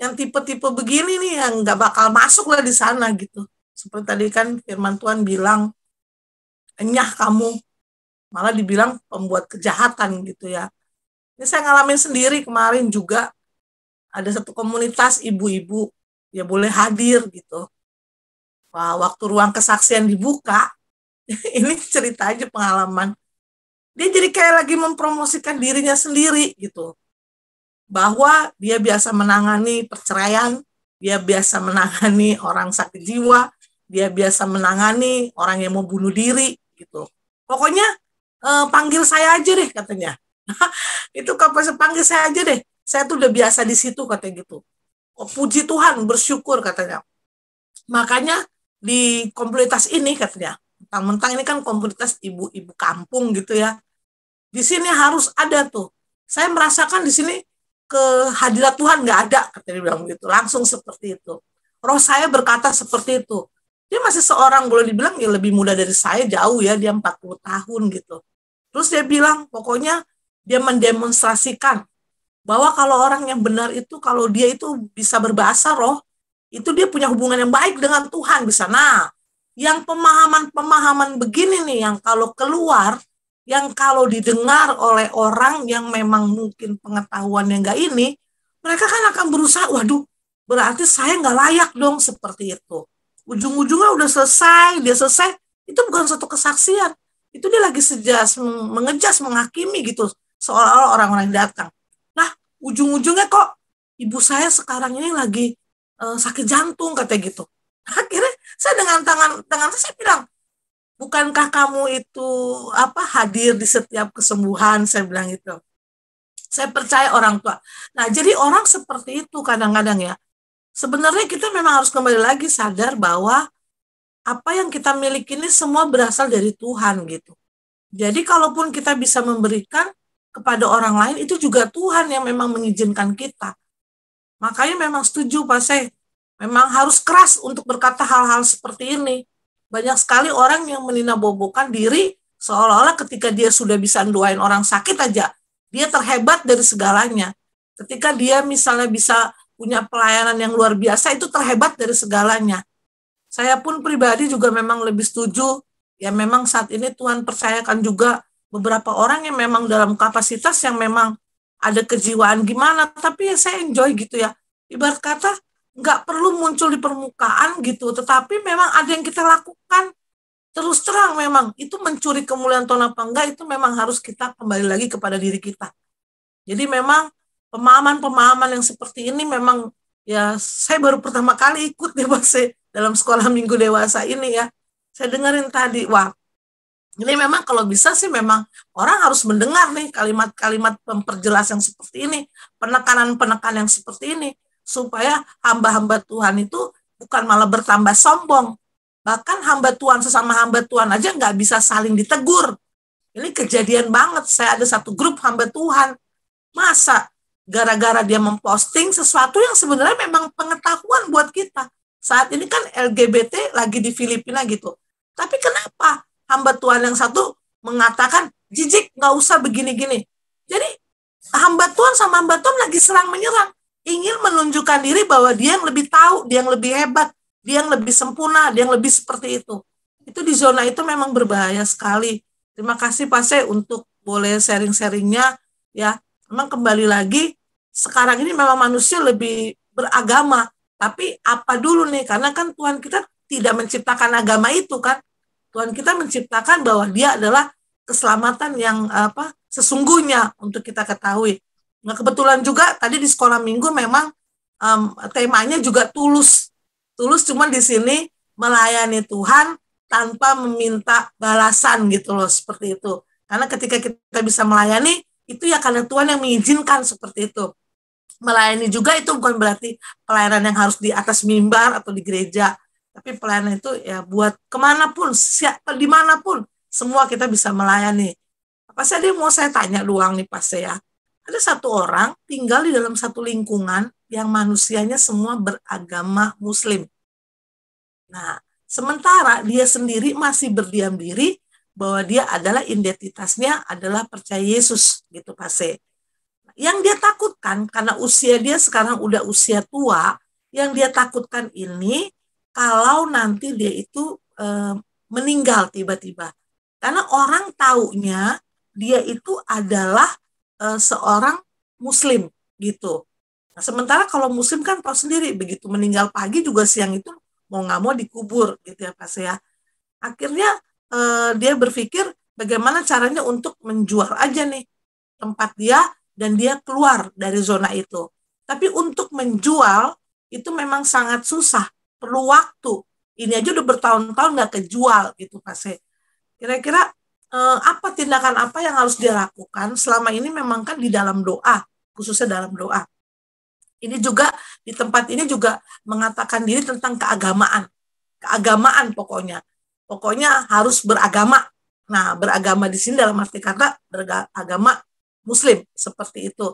Speaker 4: yang tipe-tipe begini nih yang nggak bakal masuk lah di sana gitu. Seperti tadi kan firman Tuhan bilang, enyah kamu. Malah dibilang pembuat kejahatan gitu ya. Ini saya ngalamin sendiri kemarin juga ada satu komunitas ibu-ibu ya boleh hadir gitu. Wah, waktu ruang kesaksian dibuka, ini cerita aja pengalaman. Dia jadi kayak lagi mempromosikan dirinya sendiri gitu bahwa dia biasa menangani perceraian, dia biasa menangani orang sakit jiwa, dia biasa menangani orang yang mau bunuh diri gitu. Pokoknya eh, panggil saya aja deh katanya. itu kapan panggil saya aja deh. Saya tuh udah biasa di situ katanya gitu. Oh, puji Tuhan, bersyukur katanya. Makanya di komunitas ini katanya, mentang-mentang ini kan komunitas ibu-ibu kampung gitu ya. Di sini harus ada tuh. Saya merasakan di sini kehadiran Tuhan nggak ada kata dia bilang begitu langsung seperti itu roh saya berkata seperti itu dia masih seorang boleh dibilang ya lebih muda dari saya jauh ya dia 40 tahun gitu terus dia bilang pokoknya dia mendemonstrasikan bahwa kalau orang yang benar itu kalau dia itu bisa berbahasa roh itu dia punya hubungan yang baik dengan Tuhan bisa nah yang pemahaman-pemahaman begini nih yang kalau keluar yang kalau didengar oleh orang yang memang mungkin pengetahuan yang nggak ini, mereka kan akan berusaha, waduh, berarti saya nggak layak dong seperti itu. Ujung-ujungnya udah selesai, dia selesai, itu bukan satu kesaksian. Itu dia lagi sejas, mengejas, menghakimi gitu, seolah-olah orang-orang yang datang. Nah, ujung-ujungnya kok ibu saya sekarang ini lagi uh, sakit jantung, katanya gitu. Akhirnya saya dengan tangan tangan saya bilang, bukankah kamu itu apa hadir di setiap kesembuhan saya bilang gitu saya percaya orang tua nah jadi orang seperti itu kadang-kadang ya sebenarnya kita memang harus kembali lagi sadar bahwa apa yang kita miliki ini semua berasal dari Tuhan gitu jadi kalaupun kita bisa memberikan kepada orang lain itu juga Tuhan yang memang mengizinkan kita makanya memang setuju Pak saya memang harus keras untuk berkata hal-hal seperti ini banyak sekali orang yang meninabobokan diri seolah-olah ketika dia sudah bisa doain orang sakit aja, dia terhebat dari segalanya. Ketika dia misalnya bisa punya pelayanan yang luar biasa, itu terhebat dari segalanya. Saya pun pribadi juga memang lebih setuju, ya memang saat ini Tuhan percayakan juga beberapa orang yang memang dalam kapasitas yang memang ada kejiwaan gimana, tapi ya saya enjoy gitu ya. Ibarat kata, nggak perlu muncul di permukaan gitu, tetapi memang ada yang kita lakukan terus terang memang itu mencuri kemuliaan Tuhan apa enggak itu memang harus kita kembali lagi kepada diri kita. Jadi memang pemahaman-pemahaman yang seperti ini memang ya saya baru pertama kali ikut dewasa ya, dalam sekolah minggu dewasa ini ya. Saya dengerin tadi, wah ini memang kalau bisa sih memang orang harus mendengar nih kalimat-kalimat pemperjelas yang seperti ini, penekanan-penekanan yang seperti ini supaya hamba-hamba Tuhan itu bukan malah bertambah sombong. Bahkan hamba Tuhan sesama hamba Tuhan aja nggak bisa saling ditegur. Ini kejadian banget. Saya ada satu grup hamba Tuhan. Masa gara-gara dia memposting sesuatu yang sebenarnya memang pengetahuan buat kita. Saat ini kan LGBT lagi di Filipina gitu. Tapi kenapa hamba Tuhan yang satu mengatakan, jijik nggak usah begini-gini. Jadi hamba Tuhan sama hamba Tuhan lagi serang menyerang ingin menunjukkan diri bahwa dia yang lebih tahu, dia yang lebih hebat, dia yang lebih sempurna, dia yang lebih seperti itu. Itu di zona itu memang berbahaya sekali. Terima kasih Pak Se untuk boleh sharing-sharingnya ya. Memang kembali lagi sekarang ini memang manusia lebih beragama, tapi apa dulu nih? Karena kan Tuhan kita tidak menciptakan agama itu kan. Tuhan kita menciptakan bahwa dia adalah keselamatan yang apa sesungguhnya untuk kita ketahui. Nah kebetulan juga tadi di sekolah minggu memang um, temanya juga tulus, tulus cuman di sini melayani Tuhan tanpa meminta balasan gitu loh seperti itu. Karena ketika kita bisa melayani itu ya karena Tuhan yang mengizinkan seperti itu. Melayani juga itu bukan berarti pelayanan yang harus di atas mimbar atau di gereja, tapi pelayanan itu ya buat kemanapun, siapa dimanapun semua kita bisa melayani. Apa saya ada mau saya tanya doang nih pas ya? Ada satu orang tinggal di dalam satu lingkungan yang manusianya semua beragama muslim. Nah, sementara dia sendiri masih berdiam diri bahwa dia adalah identitasnya adalah percaya Yesus gitu pase. Yang dia takutkan karena usia dia sekarang udah usia tua, yang dia takutkan ini kalau nanti dia itu e, meninggal tiba-tiba. Karena orang taunya dia itu adalah Eh, seorang muslim gitu. Nah, sementara kalau muslim kan tahu sendiri begitu meninggal pagi juga siang itu mau nggak mau dikubur gitu ya Pak ya. Akhirnya eh, dia berpikir bagaimana caranya untuk menjual aja nih tempat dia dan dia keluar dari zona itu. Tapi untuk menjual itu memang sangat susah, perlu waktu. Ini aja udah bertahun-tahun nggak kejual gitu Pak ya. Kira-kira Eh, apa tindakan apa yang harus dilakukan selama ini memang kan di dalam doa, khususnya dalam doa. Ini juga di tempat ini juga mengatakan diri tentang keagamaan. Keagamaan pokoknya. Pokoknya harus beragama. Nah, beragama di sini dalam arti kata beragama muslim seperti itu.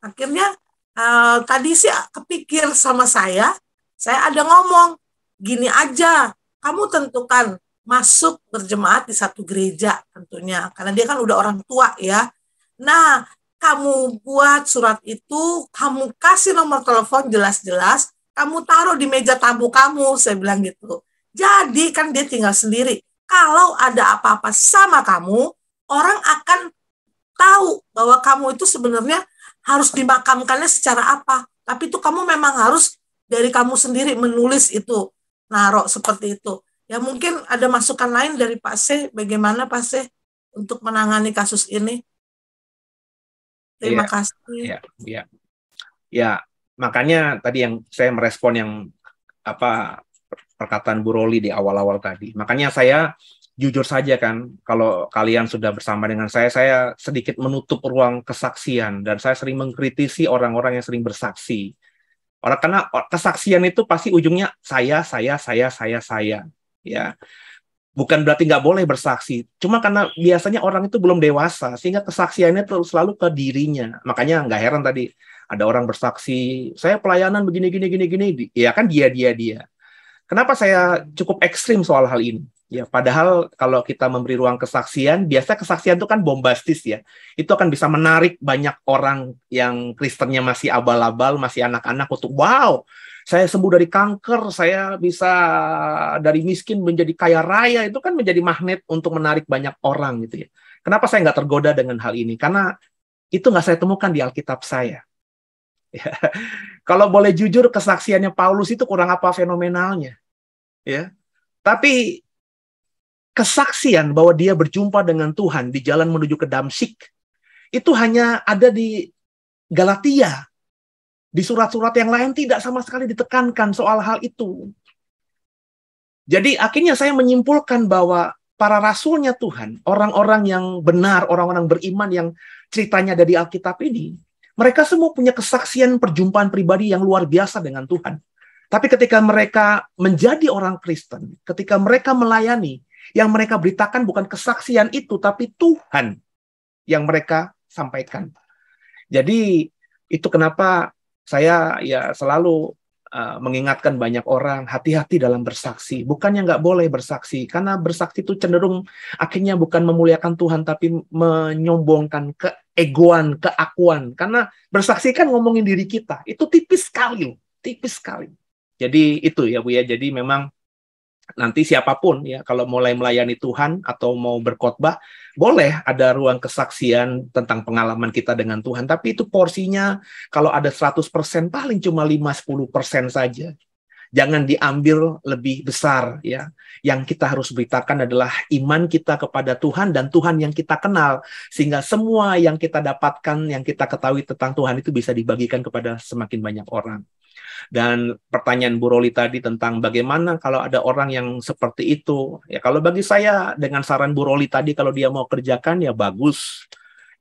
Speaker 4: Akhirnya eh, tadi sih kepikir sama saya, saya ada ngomong gini aja, kamu tentukan masuk berjemaat di satu gereja tentunya karena dia kan udah orang tua ya. Nah, kamu buat surat itu, kamu kasih nomor telepon jelas-jelas, kamu taruh di meja tamu kamu, saya bilang gitu. Jadi kan dia tinggal sendiri. Kalau ada apa-apa sama kamu, orang akan tahu bahwa kamu itu sebenarnya harus dimakamkannya secara apa. Tapi itu kamu memang harus dari kamu sendiri menulis itu, naruh seperti itu. Ya mungkin ada masukan lain dari Pak C. bagaimana Pak C untuk menangani kasus ini. Terima ya, kasih. Ya,
Speaker 3: ya.
Speaker 1: ya, makanya tadi yang saya merespon yang apa perkataan Bu Roli di awal-awal tadi. Makanya saya jujur saja kan, kalau kalian sudah bersama dengan saya, saya sedikit menutup ruang kesaksian dan saya sering mengkritisi orang-orang yang sering bersaksi. Orang karena kesaksian itu pasti ujungnya saya, saya, saya, saya, saya ya bukan berarti nggak boleh bersaksi cuma karena biasanya orang itu belum dewasa sehingga kesaksiannya terus selalu ke dirinya makanya nggak heran tadi ada orang bersaksi saya pelayanan begini gini gini gini ya kan dia dia dia kenapa saya cukup ekstrim soal hal ini ya padahal kalau kita memberi ruang kesaksian biasa kesaksian itu kan bombastis ya itu akan bisa menarik banyak orang yang Kristennya masih abal-abal masih anak-anak untuk wow saya sembuh dari kanker, saya bisa dari miskin menjadi kaya raya, itu kan menjadi magnet untuk menarik banyak orang gitu ya. Kenapa saya nggak tergoda dengan hal ini? Karena itu nggak saya temukan di Alkitab saya. Ya. Kalau boleh jujur, kesaksiannya Paulus itu kurang apa fenomenalnya. Ya. Tapi kesaksian bahwa dia berjumpa dengan Tuhan di jalan menuju ke Damsik, itu hanya ada di Galatia, di surat-surat yang lain tidak sama sekali ditekankan soal hal itu. Jadi akhirnya saya menyimpulkan bahwa para rasulnya Tuhan, orang-orang yang benar, orang-orang beriman yang ceritanya dari Alkitab ini, mereka semua punya kesaksian perjumpaan pribadi yang luar biasa dengan Tuhan. Tapi ketika mereka menjadi orang Kristen, ketika mereka melayani, yang mereka beritakan bukan kesaksian itu, tapi Tuhan yang mereka sampaikan. Jadi itu kenapa saya ya selalu uh, mengingatkan banyak orang hati-hati dalam bersaksi. Bukannya nggak boleh bersaksi, karena bersaksi itu cenderung akhirnya bukan memuliakan Tuhan, tapi menyombongkan keegoan, keakuan. Karena bersaksi kan ngomongin diri kita, itu tipis sekali, tipis sekali. Jadi itu ya Bu ya. Jadi memang nanti siapapun ya kalau mulai melayani Tuhan atau mau berkhotbah boleh ada ruang kesaksian tentang pengalaman kita dengan Tuhan tapi itu porsinya kalau ada 100% paling cuma 5 10% saja jangan diambil lebih besar ya. Yang kita harus beritakan adalah iman kita kepada Tuhan dan Tuhan yang kita kenal sehingga semua yang kita dapatkan, yang kita ketahui tentang Tuhan itu bisa dibagikan kepada semakin banyak orang. Dan pertanyaan Bu Roli tadi tentang bagaimana kalau ada orang yang seperti itu, ya kalau bagi saya dengan saran Bu Roli tadi kalau dia mau kerjakan ya bagus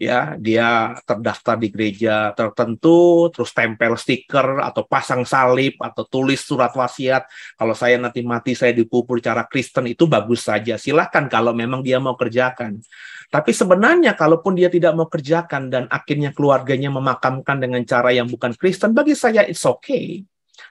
Speaker 1: ya dia terdaftar di gereja tertentu terus tempel stiker atau pasang salib atau tulis surat wasiat kalau saya nanti mati saya dikubur cara Kristen itu bagus saja silahkan kalau memang dia mau kerjakan tapi sebenarnya kalaupun dia tidak mau kerjakan dan akhirnya keluarganya memakamkan dengan cara yang bukan Kristen bagi saya it's okay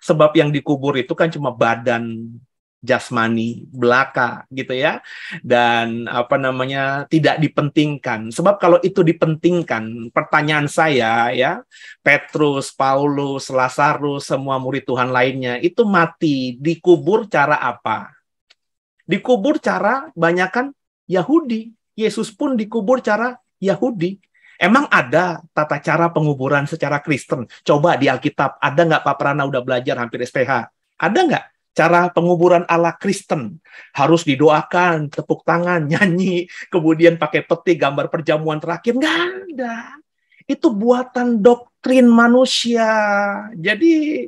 Speaker 1: sebab yang dikubur itu kan cuma badan jasmani, belaka gitu ya. Dan apa namanya tidak dipentingkan. Sebab kalau itu dipentingkan, pertanyaan saya ya, Petrus, Paulus, Lazarus, semua murid Tuhan lainnya itu mati dikubur cara apa? Dikubur cara banyakkan Yahudi. Yesus pun dikubur cara Yahudi. Emang ada tata cara penguburan secara Kristen? Coba di Alkitab, ada nggak Pak Prana udah belajar hampir SPH? Ada nggak? cara penguburan ala Kristen harus didoakan, tepuk tangan, nyanyi, kemudian pakai peti gambar perjamuan terakhir nggak ada. Itu buatan doktrin manusia. Jadi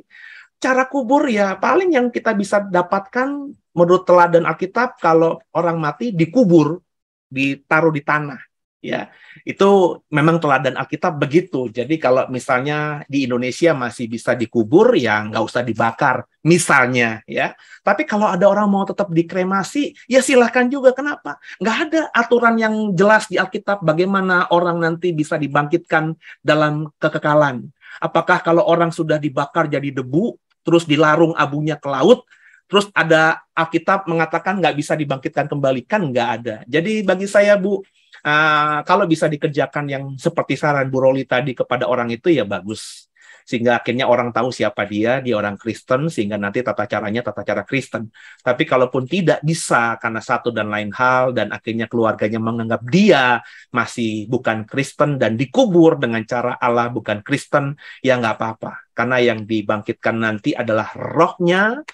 Speaker 1: cara kubur ya paling yang kita bisa dapatkan menurut teladan Alkitab kalau orang mati dikubur, ditaruh di tanah ya itu memang teladan Alkitab begitu jadi kalau misalnya di Indonesia masih bisa dikubur ya nggak usah dibakar misalnya ya tapi kalau ada orang mau tetap dikremasi ya silahkan juga kenapa nggak ada aturan yang jelas di Alkitab bagaimana orang nanti bisa dibangkitkan dalam kekekalan apakah kalau orang sudah dibakar jadi debu terus dilarung abunya ke laut terus ada Alkitab mengatakan nggak bisa dibangkitkan kembali kan nggak ada jadi bagi saya Bu uh, kalau bisa dikerjakan yang seperti saran Bu Roli tadi kepada orang itu ya bagus sehingga akhirnya orang tahu siapa dia, dia orang Kristen, sehingga nanti tata caranya tata cara Kristen. Tapi kalaupun tidak bisa karena satu dan lain hal, dan akhirnya keluarganya menganggap dia masih bukan Kristen dan dikubur dengan cara Allah bukan Kristen, ya nggak apa-apa. Karena yang dibangkitkan nanti adalah rohnya,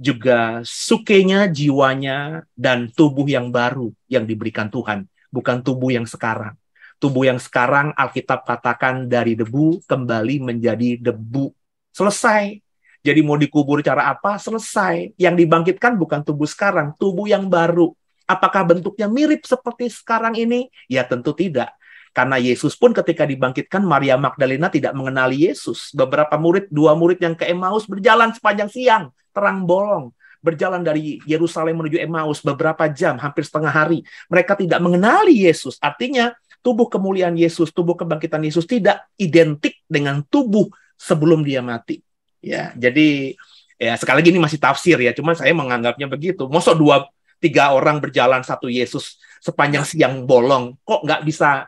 Speaker 1: juga sukenya, jiwanya, dan tubuh yang baru yang diberikan Tuhan bukan tubuh yang sekarang. Tubuh yang sekarang Alkitab katakan dari debu kembali menjadi debu. Selesai. Jadi mau dikubur cara apa? Selesai. Yang dibangkitkan bukan tubuh sekarang, tubuh yang baru. Apakah bentuknya mirip seperti sekarang ini? Ya tentu tidak. Karena Yesus pun ketika dibangkitkan, Maria Magdalena tidak mengenali Yesus. Beberapa murid, dua murid yang ke Emmaus berjalan sepanjang siang, terang bolong berjalan dari Yerusalem menuju Emmaus beberapa jam, hampir setengah hari. Mereka tidak mengenali Yesus. Artinya tubuh kemuliaan Yesus, tubuh kebangkitan Yesus tidak identik dengan tubuh sebelum dia mati. Ya, jadi ya sekali lagi ini masih tafsir ya, cuman saya menganggapnya begitu. Mosok dua tiga orang berjalan satu Yesus sepanjang siang bolong, kok nggak bisa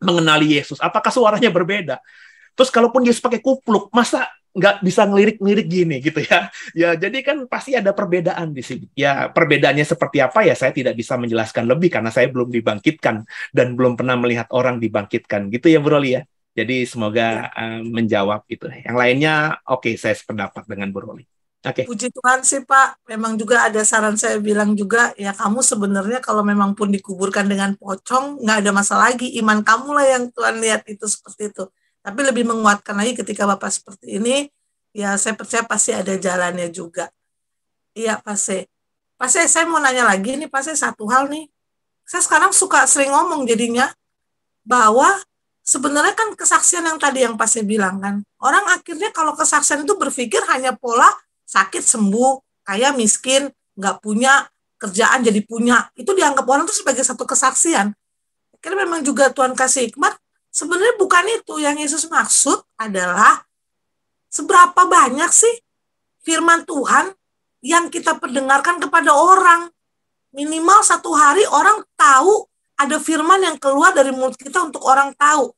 Speaker 1: mengenali Yesus? Apakah suaranya berbeda? Terus kalaupun Yesus pakai kupluk, masa nggak bisa ngelirik lirik gini gitu ya. Ya, jadi kan pasti ada perbedaan di sini. Ya, perbedaannya seperti apa ya saya tidak bisa menjelaskan lebih karena saya belum dibangkitkan dan belum pernah melihat orang dibangkitkan gitu ya Bro ya. Jadi semoga uh, menjawab itu. Yang lainnya oke okay, saya sependapat dengan Bro Oke. Okay.
Speaker 4: Puji Tuhan sih Pak, memang juga ada saran saya bilang juga ya kamu sebenarnya kalau memang pun dikuburkan dengan pocong nggak ada masalah lagi iman kamu lah yang Tuhan lihat itu seperti itu tapi lebih menguatkan lagi ketika Bapak seperti ini, ya saya percaya pasti ada jalannya juga. Iya, pasti. Pasti saya mau nanya lagi nih, pasti satu hal nih. Saya sekarang suka sering ngomong jadinya, bahwa sebenarnya kan kesaksian yang tadi yang pasti bilang kan, orang akhirnya kalau kesaksian itu berpikir hanya pola sakit, sembuh, kaya, miskin, nggak punya, kerjaan jadi punya. Itu dianggap orang itu sebagai satu kesaksian. Karena memang juga Tuhan kasih hikmat, Sebenarnya bukan itu yang Yesus maksud adalah seberapa banyak sih firman Tuhan yang kita perdengarkan kepada orang. Minimal satu hari orang tahu ada firman yang keluar dari mulut kita untuk orang tahu.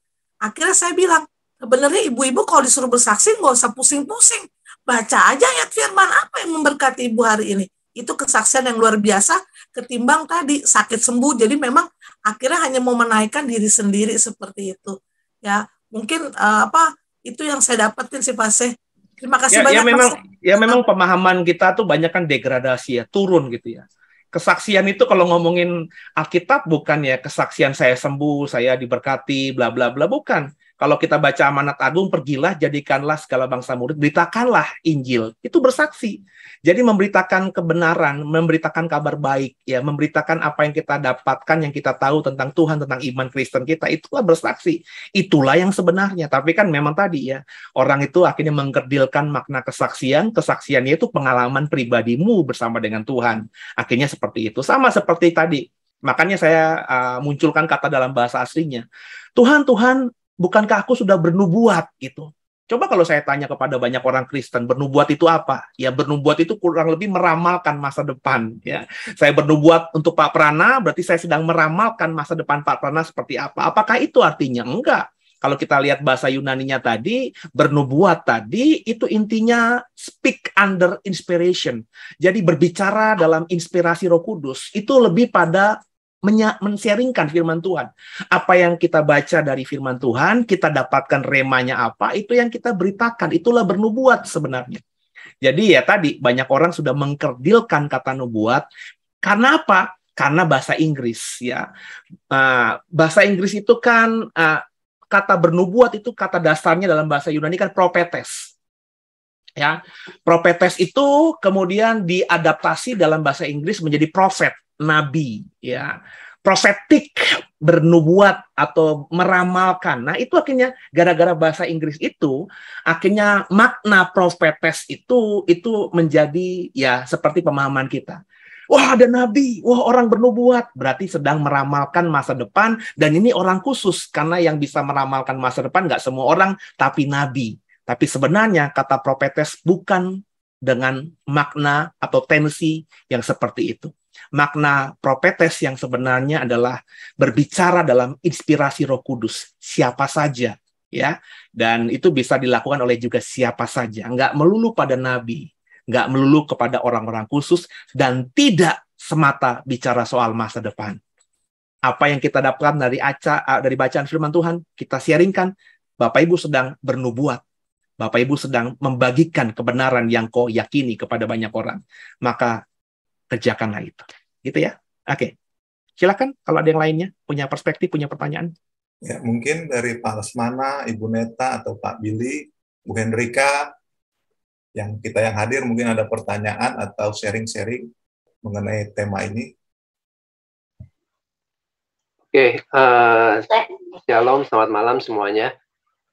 Speaker 4: Akhirnya saya bilang, sebenarnya ibu-ibu kalau disuruh bersaksi nggak usah pusing-pusing. Baca aja ayat firman apa yang memberkati ibu hari ini. Itu kesaksian yang luar biasa ketimbang tadi sakit sembuh. Jadi memang akhirnya hanya mau menaikkan diri sendiri seperti itu ya mungkin uh, apa itu yang saya dapetin sih Pak Terima kasih ya, ya banyak. Ya memang Pase.
Speaker 1: ya memang pemahaman kita tuh banyak kan degradasi ya, turun gitu ya. Kesaksian itu kalau ngomongin Alkitab bukan ya kesaksian saya sembuh, saya diberkati, bla bla bla bukan. Kalau kita baca amanat agung, pergilah, jadikanlah segala bangsa murid, beritakanlah Injil. Itu bersaksi. Jadi memberitakan kebenaran, memberitakan kabar baik, ya, memberitakan apa yang kita dapatkan, yang kita tahu tentang Tuhan, tentang iman Kristen kita, itulah bersaksi. Itulah yang sebenarnya. Tapi kan memang tadi ya, orang itu akhirnya mengkerdilkan makna kesaksian, kesaksiannya itu pengalaman pribadimu bersama dengan Tuhan. Akhirnya seperti itu. Sama seperti tadi, Makanya saya uh, munculkan kata dalam bahasa aslinya. Tuhan, Tuhan, bukankah aku sudah bernubuat gitu? Coba kalau saya tanya kepada banyak orang Kristen, bernubuat itu apa? Ya bernubuat itu kurang lebih meramalkan masa depan. Ya, saya bernubuat untuk Pak Prana, berarti saya sedang meramalkan masa depan Pak Prana seperti apa? Apakah itu artinya? Enggak. Kalau kita lihat bahasa Yunaninya tadi, bernubuat tadi itu intinya speak under inspiration. Jadi berbicara dalam inspirasi Roh Kudus itu lebih pada mensharingkan firman Tuhan. Apa yang kita baca dari firman Tuhan, kita dapatkan remanya apa, itu yang kita beritakan. Itulah bernubuat sebenarnya. Jadi ya tadi, banyak orang sudah mengkerdilkan kata nubuat. Karena apa? Karena bahasa Inggris. ya uh, Bahasa Inggris itu kan, uh, kata bernubuat itu kata dasarnya dalam bahasa Yunani kan propetes. Ya, propetes itu kemudian diadaptasi dalam bahasa Inggris menjadi prophet nabi ya profetik bernubuat atau meramalkan. Nah, itu akhirnya gara-gara bahasa Inggris itu akhirnya makna profetes itu itu menjadi ya seperti pemahaman kita. Wah, ada nabi, wah orang bernubuat, berarti sedang meramalkan masa depan dan ini orang khusus karena yang bisa meramalkan masa depan nggak semua orang tapi nabi. Tapi sebenarnya kata profetes bukan dengan makna atau tensi yang seperti itu. Makna propetes yang sebenarnya adalah berbicara dalam inspirasi Roh Kudus, siapa saja ya. Dan itu bisa dilakukan oleh juga siapa saja, nggak melulu pada nabi, nggak melulu kepada orang-orang khusus dan tidak semata bicara soal masa depan. Apa yang kita dapatkan dari aca eh, dari bacaan firman Tuhan, kita sharingkan Bapak Ibu sedang bernubuat. Bapak Ibu sedang membagikan kebenaran yang kau yakini kepada banyak orang. Maka kerjakanlah itu. Gitu ya. Oke. Silakan kalau ada yang lainnya punya perspektif, punya pertanyaan.
Speaker 3: Ya, mungkin dari Pak Lesmana, Ibu Neta atau Pak Billy, Bu Hendrika yang kita yang hadir mungkin ada pertanyaan atau sharing-sharing mengenai tema ini.
Speaker 5: Oke, okay, uh, eh, shalom, selamat malam semuanya.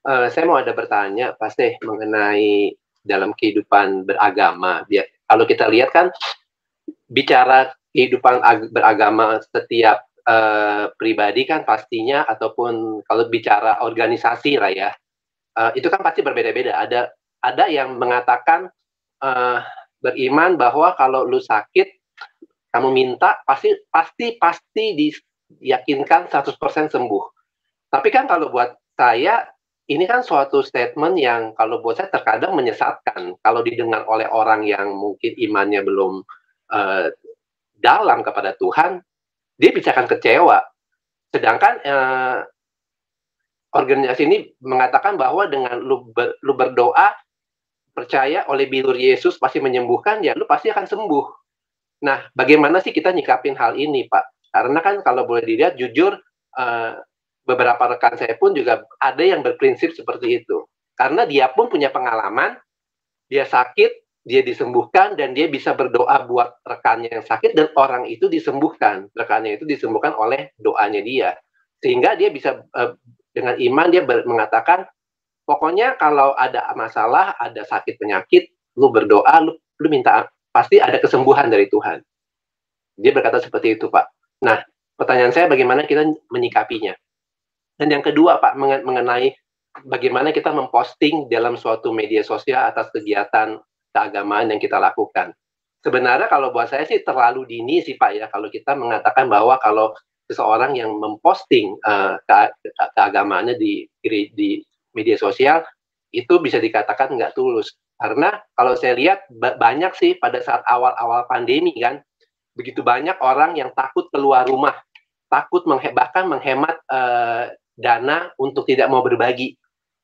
Speaker 5: Uh, saya mau ada bertanya pasti mengenai dalam kehidupan beragama. Biar, kalau kita lihat kan bicara kehidupan ag- beragama setiap uh, pribadi kan pastinya ataupun kalau bicara organisasi lah ya uh, itu kan pasti berbeda-beda ada ada yang mengatakan uh, beriman bahwa kalau lu sakit kamu minta pasti pasti pasti diyakinkan 100% sembuh. Tapi kan kalau buat saya ini kan suatu statement yang kalau buat saya terkadang menyesatkan kalau didengar oleh orang yang mungkin imannya belum Eh, dalam kepada Tuhan, dia bisa akan kecewa. Sedangkan uh, organisasi ini mengatakan bahwa dengan lu, ber, lu berdoa percaya oleh bilur Yesus pasti menyembuhkan ya lu pasti akan sembuh. Nah, bagaimana sih kita nyikapin hal ini, Pak? Karena kan kalau boleh dilihat jujur uh, beberapa rekan saya pun juga ada yang berprinsip seperti itu. Karena dia pun punya pengalaman, dia sakit, dia disembuhkan dan dia bisa berdoa buat rekannya yang sakit dan orang itu disembuhkan rekannya itu disembuhkan oleh doanya dia sehingga dia bisa uh, dengan iman dia mengatakan pokoknya kalau ada masalah ada sakit penyakit lu berdoa lu lu minta pasti ada kesembuhan dari Tuhan dia berkata seperti itu pak nah pertanyaan saya bagaimana kita menyikapinya dan yang kedua pak mengenai bagaimana kita memposting dalam suatu media sosial atas kegiatan keagamaan yang kita lakukan. Sebenarnya kalau buat saya sih terlalu dini sih Pak ya kalau kita mengatakan bahwa kalau seseorang yang memposting uh, ke keagamaannya di di media sosial itu bisa dikatakan nggak tulus karena kalau saya lihat banyak sih pada saat awal-awal pandemi kan begitu banyak orang yang takut keluar rumah takut menghe bahkan menghemat uh, dana untuk tidak mau berbagi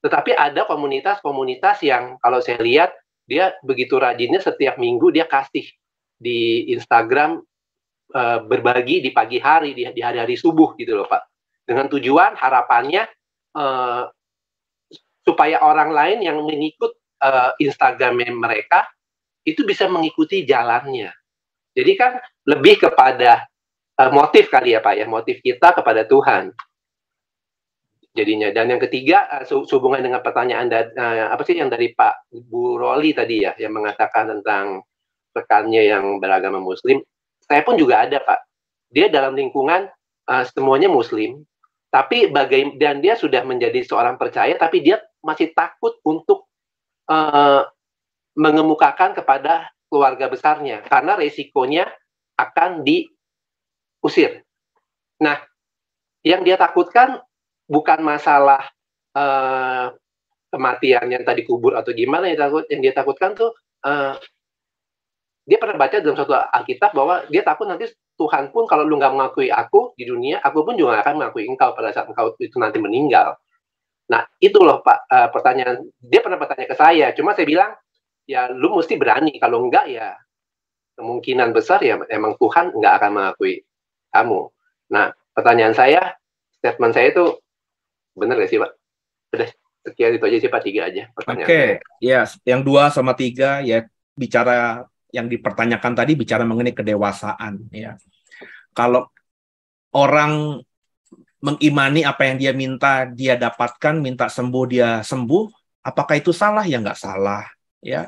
Speaker 5: tetapi ada komunitas-komunitas yang kalau saya lihat dia begitu rajinnya setiap minggu dia kasih di Instagram uh, berbagi di pagi hari di, di hari-hari subuh gitu loh Pak dengan tujuan harapannya uh, supaya orang lain yang mengikut uh, eh, Instagram mereka itu bisa mengikuti jalannya jadi kan lebih kepada uh, motif kali ya Pak ya motif kita kepada Tuhan jadinya. Dan yang ketiga uh, sehubungan dengan pertanyaan dari, uh, eh, apa sih yang dari Pak Bu Roli tadi ya yang mengatakan tentang rekannya yang beragama Muslim. Saya pun juga ada Pak. Dia dalam lingkungan uh, semuanya Muslim, tapi bagai dan dia sudah menjadi seorang percaya, tapi dia masih takut untuk uh, mengemukakan kepada keluarga besarnya karena resikonya akan diusir. Nah, yang dia takutkan bukan masalah uh, kematian yang tadi kubur atau gimana yang takut yang dia takutkan tuh uh, dia pernah baca dalam suatu Alkitab bahwa dia takut nanti Tuhan pun kalau lu nggak mengakui aku di dunia, aku pun juga akan mengakui engkau pada saat engkau itu nanti meninggal. Nah, itu loh Pak uh, pertanyaan dia pernah bertanya ke saya, cuma saya bilang ya lu mesti berani kalau enggak ya kemungkinan besar ya emang Tuhan nggak akan mengakui kamu. Nah, pertanyaan saya, statement saya itu Bener gak sih Pak? sudah sekian itu aja sih Pak, tiga aja pertanyaan. Oke, okay.
Speaker 1: ya yang dua sama tiga ya bicara yang dipertanyakan tadi bicara mengenai kedewasaan ya. Kalau orang mengimani apa yang dia minta dia dapatkan, minta sembuh dia sembuh, apakah itu salah ya nggak salah ya.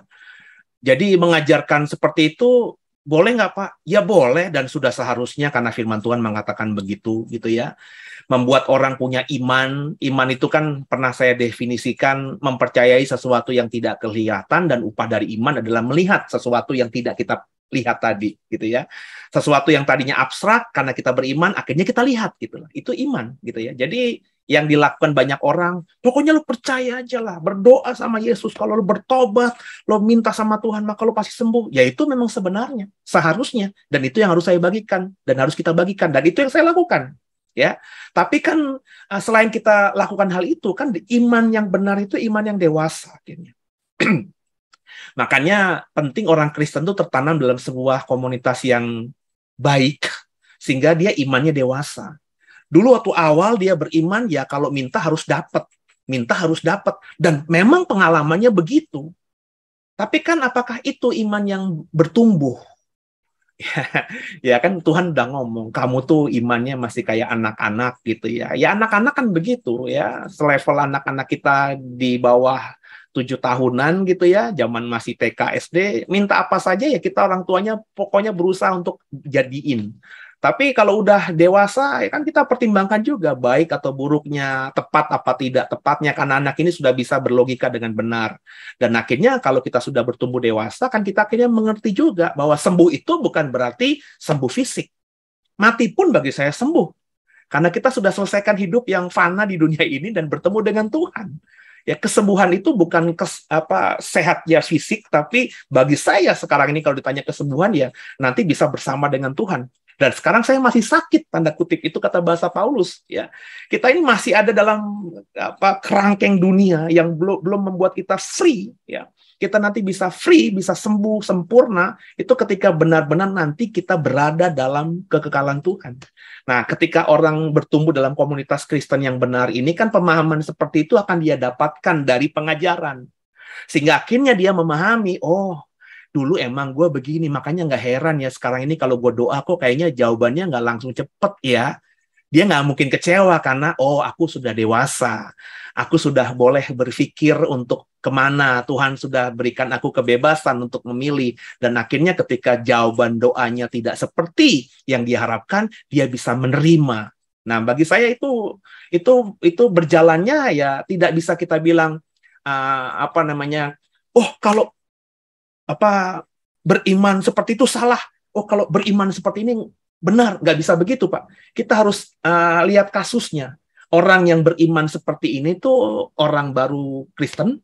Speaker 1: Jadi mengajarkan seperti itu boleh nggak Pak? Ya boleh dan sudah seharusnya karena firman Tuhan mengatakan begitu gitu ya. Membuat orang punya iman. Iman itu kan pernah saya definisikan mempercayai sesuatu yang tidak kelihatan dan upah dari iman adalah melihat sesuatu yang tidak kita lihat tadi gitu ya sesuatu yang tadinya abstrak karena kita beriman akhirnya kita lihat gitu lah itu iman gitu ya jadi yang dilakukan banyak orang pokoknya lu percaya aja lah berdoa sama Yesus kalau lu bertobat lu minta sama Tuhan maka lu pasti sembuh ya itu memang sebenarnya seharusnya dan itu yang harus saya bagikan dan harus kita bagikan dan itu yang saya lakukan ya tapi kan eh, selain kita lakukan hal itu kan iman yang benar itu iman yang dewasa akhirnya Makanya penting orang Kristen itu tertanam dalam sebuah komunitas yang baik sehingga dia imannya dewasa. Dulu waktu awal dia beriman ya kalau minta harus dapat, minta harus dapat dan memang pengalamannya begitu. Tapi kan apakah itu iman yang bertumbuh? Ya, ya kan Tuhan udah ngomong kamu tuh imannya masih kayak anak-anak gitu ya. Ya anak-anak kan begitu ya. Selevel anak-anak kita di bawah tujuh tahunan gitu ya, zaman masih TK SD, minta apa saja ya kita orang tuanya pokoknya berusaha untuk jadiin. Tapi kalau udah dewasa, ya kan kita pertimbangkan juga baik atau buruknya, tepat apa tidak tepatnya, karena anak ini sudah bisa berlogika dengan benar. Dan akhirnya kalau kita sudah bertumbuh dewasa, kan kita akhirnya mengerti juga bahwa sembuh itu bukan berarti sembuh fisik. Mati pun bagi saya sembuh. Karena kita sudah selesaikan hidup yang fana di dunia ini dan bertemu dengan Tuhan. Ya kesembuhan itu bukan kes, apa sehatnya fisik, tapi bagi saya sekarang ini kalau ditanya kesembuhan ya nanti bisa bersama dengan Tuhan. Dan sekarang saya masih sakit tanda kutip itu kata bahasa Paulus ya. Kita ini masih ada dalam apa kerangkeng dunia yang belum belum membuat kita free ya kita nanti bisa free, bisa sembuh sempurna itu ketika benar-benar nanti kita berada dalam kekekalan Tuhan. Nah, ketika orang bertumbuh dalam komunitas Kristen yang benar ini kan pemahaman seperti itu akan dia dapatkan dari pengajaran. Sehingga akhirnya dia memahami, oh, dulu emang gue begini, makanya nggak heran ya sekarang ini kalau gue doa kok kayaknya jawabannya nggak langsung cepet ya dia nggak mungkin kecewa karena oh aku sudah dewasa, aku sudah boleh berpikir untuk kemana Tuhan sudah berikan aku kebebasan untuk memilih dan akhirnya ketika jawaban doanya tidak seperti yang diharapkan dia bisa menerima nah bagi saya itu itu itu berjalannya ya tidak bisa kita bilang uh, apa namanya oh kalau apa beriman seperti itu salah oh kalau beriman seperti ini benar nggak bisa begitu pak kita harus uh, lihat kasusnya orang yang beriman seperti ini tuh orang baru Kristen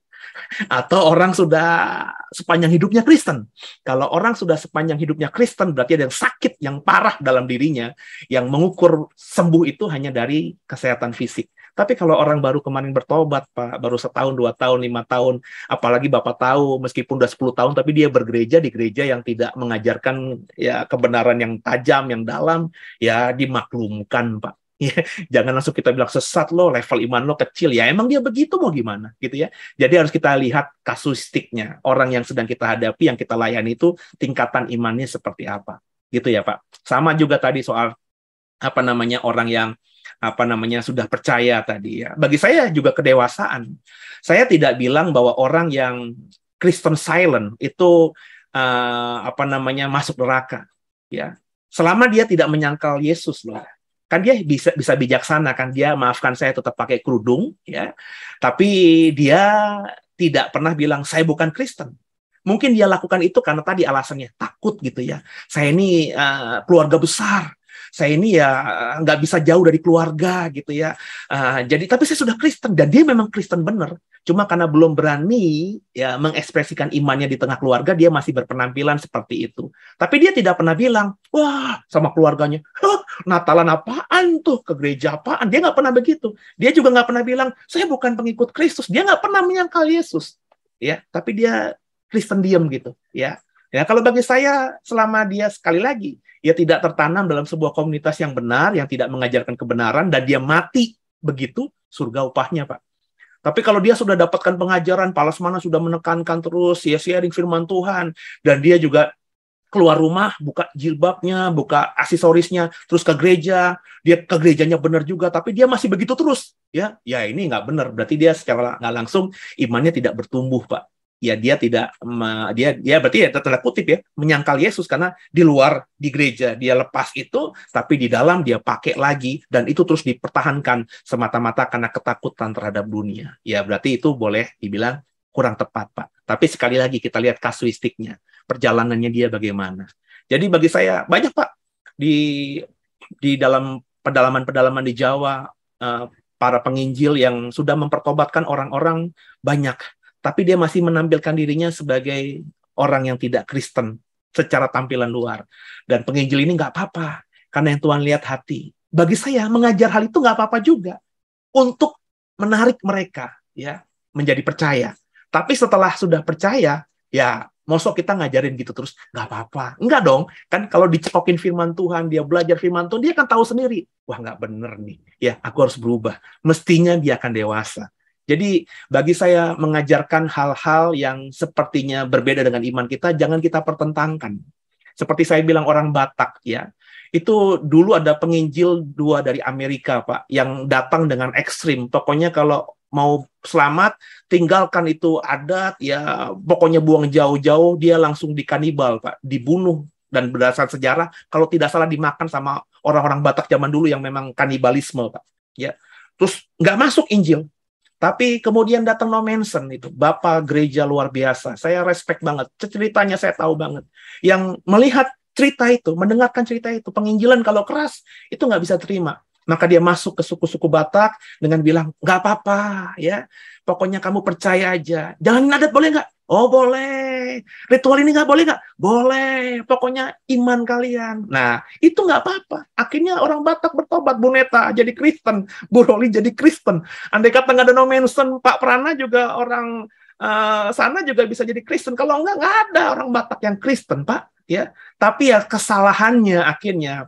Speaker 1: atau orang sudah sepanjang hidupnya Kristen. Kalau orang sudah sepanjang hidupnya Kristen, berarti ada yang sakit, yang parah dalam dirinya, yang mengukur sembuh itu hanya dari kesehatan fisik. Tapi kalau orang baru kemarin bertobat, Pak, baru setahun, dua tahun, lima tahun, apalagi Bapak tahu, meskipun udah sepuluh tahun, tapi dia bergereja di gereja yang tidak mengajarkan ya kebenaran yang tajam, yang dalam, ya dimaklumkan, Pak ya jangan langsung kita bilang sesat lo level iman lo kecil ya emang dia begitu mau gimana gitu ya jadi harus kita lihat kasusistiknya orang yang sedang kita hadapi yang kita layani itu tingkatan imannya seperti apa gitu ya pak sama juga tadi soal apa namanya orang yang apa namanya sudah percaya tadi ya bagi saya juga kedewasaan saya tidak bilang bahwa orang yang Kristen silent itu uh, apa namanya masuk neraka ya selama dia tidak menyangkal Yesus loh kan dia bisa bisa bijaksana kan dia maafkan saya tetap pakai kerudung ya tapi dia tidak pernah bilang saya bukan Kristen mungkin dia lakukan itu karena tadi alasannya takut gitu ya saya ini uh, keluarga besar saya ini ya eh, nggak bisa jauh dari keluarga gitu ya. Uh, jadi tapi saya sudah Kristen dan dia memang Kristen bener. Cuma karena belum berani ya mengekspresikan imannya di tengah keluarga, dia masih berpenampilan seperti itu. Tapi dia tidak pernah bilang, wah sama keluarganya, Natalan apaan tuh? Ke gereja apaan? Dia nggak pernah begitu. Dia juga nggak pernah bilang, saya bukan pengikut Kristus. Dia nggak pernah menyangkal Yesus. Ya, tapi dia Kristen diam gitu. Ya, Ya, kalau bagi saya selama dia sekali lagi ya tidak tertanam dalam sebuah komunitas yang benar, yang tidak mengajarkan kebenaran dan dia mati begitu surga upahnya, Pak. Tapi kalau dia sudah dapatkan pengajaran, palas mana sudah menekankan terus ya sharing firman Tuhan dan dia juga keluar rumah buka jilbabnya, buka aksesorisnya, terus ke gereja, dia ke gerejanya benar juga, tapi dia masih begitu terus, ya, ya ini nggak benar, berarti dia secara nggak langsung imannya tidak bertumbuh, pak. Ya dia tidak dia ya berarti ya tanda kutip ya menyangkal Yesus karena di luar di gereja dia lepas itu, tapi di dalam dia pakai lagi dan itu terus dipertahankan semata-mata karena ketakutan terhadap dunia. Ya berarti itu boleh dibilang kurang tepat pak. Tapi sekali lagi kita lihat kasuistiknya perjalanannya dia bagaimana. Jadi bagi saya banyak Pak di di dalam pedalaman-pedalaman di Jawa uh, para penginjil yang sudah mempertobatkan orang-orang banyak, tapi dia masih menampilkan dirinya sebagai orang yang tidak Kristen secara tampilan luar. Dan penginjil ini nggak apa-apa karena yang Tuhan lihat hati. Bagi saya mengajar hal itu nggak apa-apa juga untuk menarik mereka ya menjadi percaya. Tapi setelah sudah percaya, ya Mosok kita ngajarin gitu terus, nggak apa-apa. Enggak dong, kan kalau dicekokin firman Tuhan, dia belajar firman Tuhan, dia kan tahu sendiri. Wah, nggak bener nih. Ya, aku harus berubah. Mestinya dia akan dewasa. Jadi bagi saya mengajarkan hal-hal yang sepertinya berbeda dengan iman kita, jangan kita pertentangkan. Seperti saya bilang orang Batak ya, itu dulu ada penginjil dua dari Amerika pak, yang datang dengan ekstrim. Pokoknya kalau mau selamat tinggalkan itu adat ya pokoknya buang jauh-jauh dia langsung dikanibal pak dibunuh dan berdasar sejarah kalau tidak salah dimakan sama orang-orang Batak zaman dulu yang memang kanibalisme pak ya terus nggak masuk Injil tapi kemudian datang No Manson itu, bapak gereja luar biasa. Saya respect banget, ceritanya saya tahu banget. Yang melihat cerita itu, mendengarkan cerita itu, penginjilan kalau keras itu nggak bisa terima. Maka dia masuk ke suku-suku Batak dengan bilang, nggak apa-apa ya, pokoknya kamu percaya aja. Jangan adat boleh nggak? Oh boleh. Ritual ini nggak boleh nggak? Boleh. Pokoknya iman kalian. Nah itu nggak apa-apa. Akhirnya orang Batak bertobat. Bu Neta jadi Kristen. Bu Roli jadi Kristen. Andai kata nggak ada No Mention Pak Prana juga orang uh, sana juga bisa jadi Kristen. Kalau nggak, nggak ada orang Batak yang Kristen, Pak. Ya, tapi ya kesalahannya akhirnya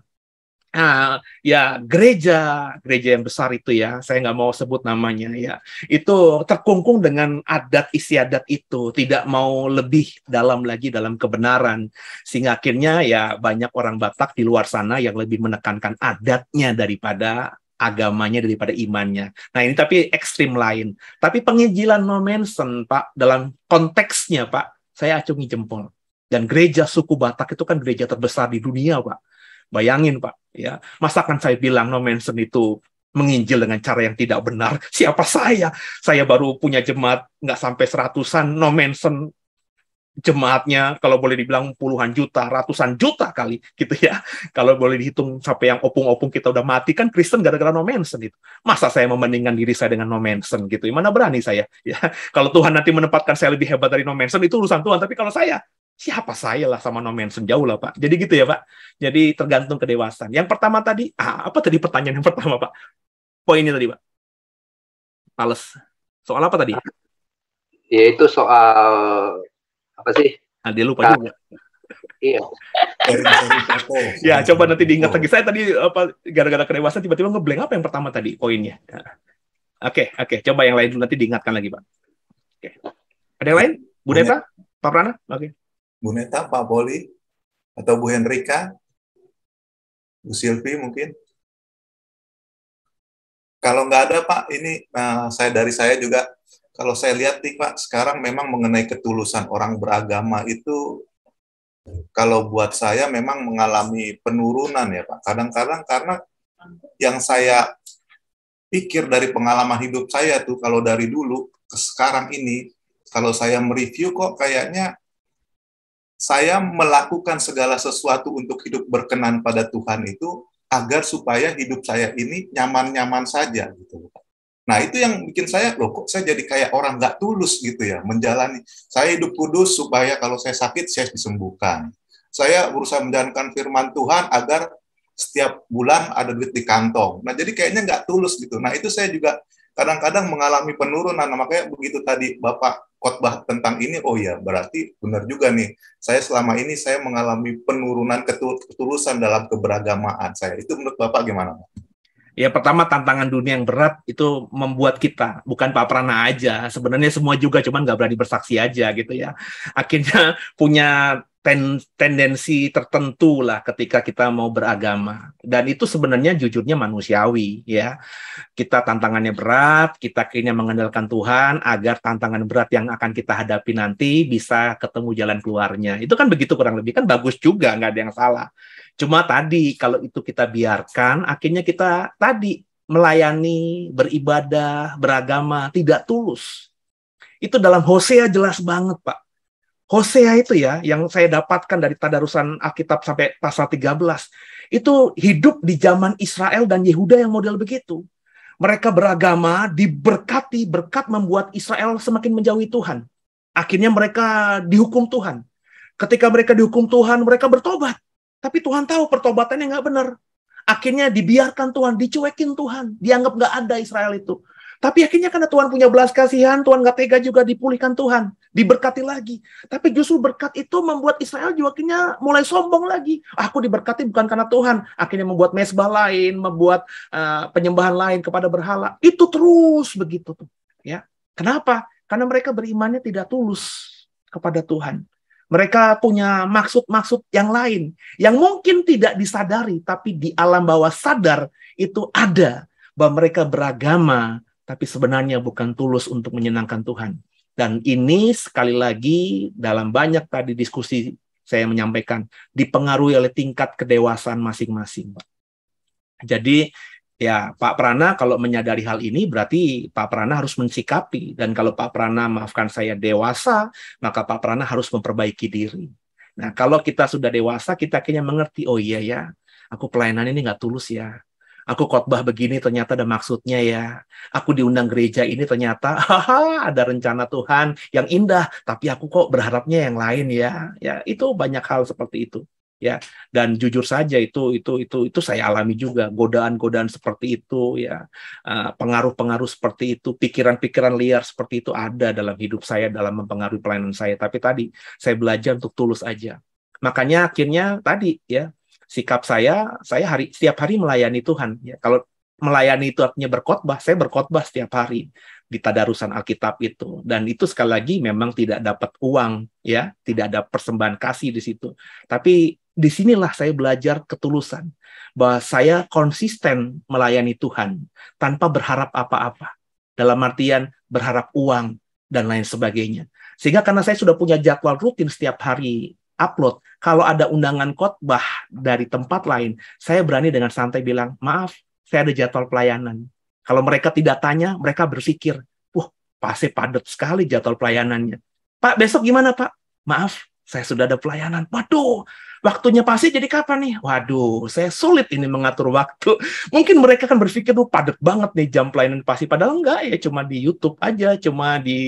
Speaker 1: Nah, ya gereja, gereja yang besar itu ya, saya nggak mau sebut namanya ya, itu terkungkung dengan adat istiadat itu, tidak mau lebih dalam lagi dalam kebenaran, sehingga akhirnya ya banyak orang Batak di luar sana yang lebih menekankan adatnya daripada agamanya daripada imannya. Nah ini tapi ekstrim lain. Tapi penginjilan no mention, Pak, dalam konteksnya, Pak, saya acungi jempol. Dan gereja suku Batak itu kan gereja terbesar di dunia, Pak Bayangin Pak, ya masakan saya bilang no mention itu menginjil dengan cara yang tidak benar. Siapa saya? Saya baru punya jemaat nggak sampai seratusan, no mention jemaatnya kalau boleh dibilang puluhan juta, ratusan juta kali gitu ya. Kalau boleh dihitung sampai yang opung-opung kita udah mati kan Kristen gara-gara no mention itu. Masa saya membandingkan diri saya dengan no mention gitu. Mana berani saya ya. Kalau Tuhan nanti menempatkan saya lebih hebat dari no mention itu urusan Tuhan, tapi kalau saya siapa saya lah sama No mention jauh lah Pak. Jadi gitu ya Pak. Jadi tergantung kedewasan Yang pertama tadi, ah, apa tadi pertanyaan yang pertama Pak? Poinnya tadi Pak. Males. Soal apa tadi?
Speaker 5: Ya itu soal apa sih?
Speaker 1: ah dia lupa juga.
Speaker 5: Iya.
Speaker 1: ya coba nanti diingat lagi. Saya tadi apa gara-gara kedewasaan tiba-tiba ngeblank apa yang pertama tadi poinnya? Ah. Oke, okay, oke. Okay. Coba yang lain dulu nanti diingatkan lagi, Pak. Oke. Okay. Ada yang lain?
Speaker 3: Bu Deva? Iya. Pak Prana? Oke. Okay. Bu Neta, Pak Poli, atau Bu Hendrika, Bu Silvi mungkin. Kalau nggak ada Pak, ini uh, saya dari saya juga, kalau saya lihat nih Pak, sekarang memang mengenai ketulusan orang beragama itu, kalau buat saya memang mengalami penurunan ya Pak. Kadang-kadang karena yang saya pikir dari pengalaman hidup saya tuh, kalau dari dulu ke sekarang ini, kalau saya mereview kok kayaknya saya melakukan segala sesuatu untuk hidup berkenan pada Tuhan itu agar supaya hidup saya ini nyaman-nyaman saja gitu. Nah itu yang bikin saya loh kok saya jadi kayak orang nggak tulus gitu ya menjalani. Saya hidup kudus supaya kalau saya sakit saya disembuhkan. Saya berusaha menjalankan firman Tuhan agar setiap bulan ada duit di kantong. Nah jadi kayaknya nggak tulus gitu. Nah itu saya juga kadang-kadang mengalami penurunan. Nah, makanya begitu tadi Bapak khotbah tentang ini, oh ya berarti benar juga nih. Saya selama ini saya mengalami penurunan ketulusan dalam keberagamaan saya. Itu menurut Bapak gimana,
Speaker 1: Ya pertama tantangan dunia yang berat itu membuat kita bukan Pak Prana aja sebenarnya semua juga cuman nggak berani bersaksi aja gitu ya akhirnya punya ten, tendensi tertentu lah ketika kita mau beragama dan itu sebenarnya jujurnya manusiawi ya kita tantangannya berat kita akhirnya mengandalkan Tuhan agar tantangan berat yang akan kita hadapi nanti bisa ketemu jalan keluarnya itu kan begitu kurang lebih kan bagus juga nggak ada yang salah cuma tadi kalau itu kita biarkan akhirnya kita tadi melayani beribadah beragama tidak tulus itu dalam Hosea jelas banget pak Hosea itu ya, yang saya dapatkan dari tadarusan Alkitab sampai pasal 13, itu hidup di zaman Israel dan Yehuda yang model begitu. Mereka beragama, diberkati, berkat membuat Israel semakin menjauhi Tuhan. Akhirnya mereka dihukum Tuhan. Ketika mereka dihukum Tuhan, mereka bertobat. Tapi Tuhan tahu pertobatannya nggak benar. Akhirnya dibiarkan Tuhan, dicuekin Tuhan. Dianggap nggak ada Israel itu. Tapi akhirnya karena Tuhan punya belas kasihan, Tuhan nggak tega juga dipulihkan Tuhan diberkati lagi. Tapi justru berkat itu membuat Israel juga mulai sombong lagi. Ah, aku diberkati bukan karena Tuhan, akhirnya membuat mesbah lain, membuat uh, penyembahan lain kepada berhala. Itu terus begitu tuh, ya. Kenapa? Karena mereka berimannya tidak tulus kepada Tuhan. Mereka punya maksud-maksud yang lain yang mungkin tidak disadari tapi di alam bawah sadar itu ada bahwa mereka beragama tapi sebenarnya bukan tulus untuk menyenangkan Tuhan. Dan ini sekali lagi dalam banyak tadi diskusi saya menyampaikan dipengaruhi oleh tingkat kedewasaan masing-masing, Jadi ya Pak Prana kalau menyadari hal ini berarti Pak Prana harus mensikapi dan kalau Pak Prana maafkan saya dewasa, maka Pak Prana harus memperbaiki diri. Nah, kalau kita sudah dewasa, kita akhirnya mengerti, oh iya ya, aku pelayanan ini nggak tulus ya. Aku khotbah begini ternyata ada maksudnya ya. Aku diundang gereja ini ternyata haha ada rencana Tuhan yang indah, tapi aku kok berharapnya yang lain ya. Ya, itu banyak hal seperti itu ya dan jujur saja itu itu itu itu saya alami juga godaan-godaan seperti itu ya eh, pengaruh-pengaruh seperti itu pikiran-pikiran liar seperti itu ada dalam hidup saya dalam mempengaruhi pelayanan saya tapi tadi saya belajar untuk tulus aja makanya akhirnya tadi ya sikap saya saya hari setiap hari melayani Tuhan ya kalau melayani itu artinya berkhotbah saya berkhotbah setiap hari di tadarusan Alkitab itu dan itu sekali lagi memang tidak dapat uang ya tidak ada persembahan kasih di situ tapi disinilah saya belajar ketulusan bahwa saya konsisten melayani Tuhan tanpa berharap apa-apa dalam artian berharap uang dan lain sebagainya sehingga karena saya sudah punya jadwal rutin setiap hari upload. Kalau ada undangan khotbah dari tempat lain, saya berani dengan santai bilang, maaf, saya ada jadwal pelayanan. Kalau mereka tidak tanya, mereka berpikir, wah, pasti padat sekali jadwal pelayanannya. Pak, besok gimana, Pak? Maaf, saya sudah ada pelayanan. Waduh, waktunya pasti jadi kapan nih? Waduh, saya sulit ini mengatur waktu. Mungkin mereka kan berpikir, tuh padat banget nih jam pelayanan pasti. Padahal enggak ya, cuma di YouTube aja, cuma di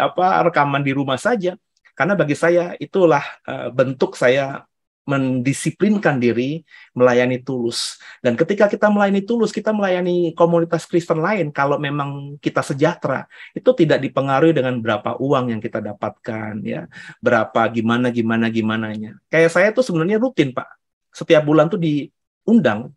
Speaker 1: apa rekaman di rumah saja karena bagi saya itulah uh, bentuk saya mendisiplinkan diri melayani tulus. Dan ketika kita melayani tulus, kita melayani komunitas Kristen lain kalau memang kita sejahtera. Itu tidak dipengaruhi dengan berapa uang yang kita dapatkan ya, berapa gimana gimana gimananya. Kayak saya tuh sebenarnya rutin, Pak. Setiap bulan tuh diundang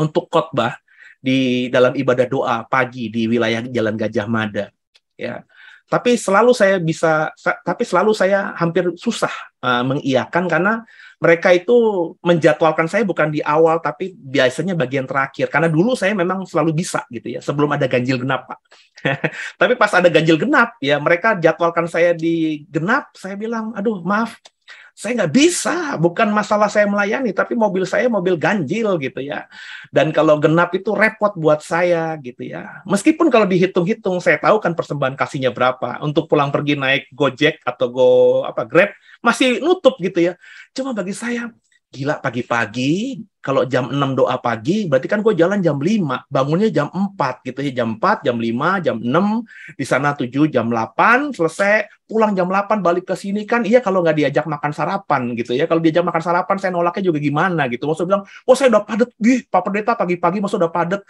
Speaker 1: untuk khotbah di dalam ibadah doa pagi di wilayah Jalan Gajah Mada. Ya tapi selalu saya bisa tapi selalu saya hampir susah uh, mengiyakan karena mereka itu menjadwalkan saya bukan di awal tapi biasanya bagian terakhir karena dulu saya memang selalu bisa gitu ya sebelum ada ganjil genap Pak. tapi pas ada ganjil genap ya mereka jadwalkan saya di genap saya bilang aduh maaf saya nggak bisa, bukan masalah saya melayani, tapi mobil saya mobil ganjil gitu ya. Dan kalau genap itu repot buat saya gitu ya. Meskipun kalau dihitung-hitung, saya tahu kan persembahan kasihnya berapa. Untuk pulang pergi naik Gojek atau Go apa Grab masih nutup gitu ya. Cuma bagi saya gila pagi-pagi kalau jam 6 doa pagi berarti kan gue jalan jam 5 bangunnya jam 4 gitu ya jam 4 jam 5 jam 6 di sana 7 jam 8 selesai pulang jam 8 balik ke sini kan iya kalau nggak diajak makan sarapan gitu ya kalau diajak makan sarapan saya nolaknya juga gimana gitu maksud bilang oh saya udah padet gih Pak Pendeta pagi-pagi maksud udah padet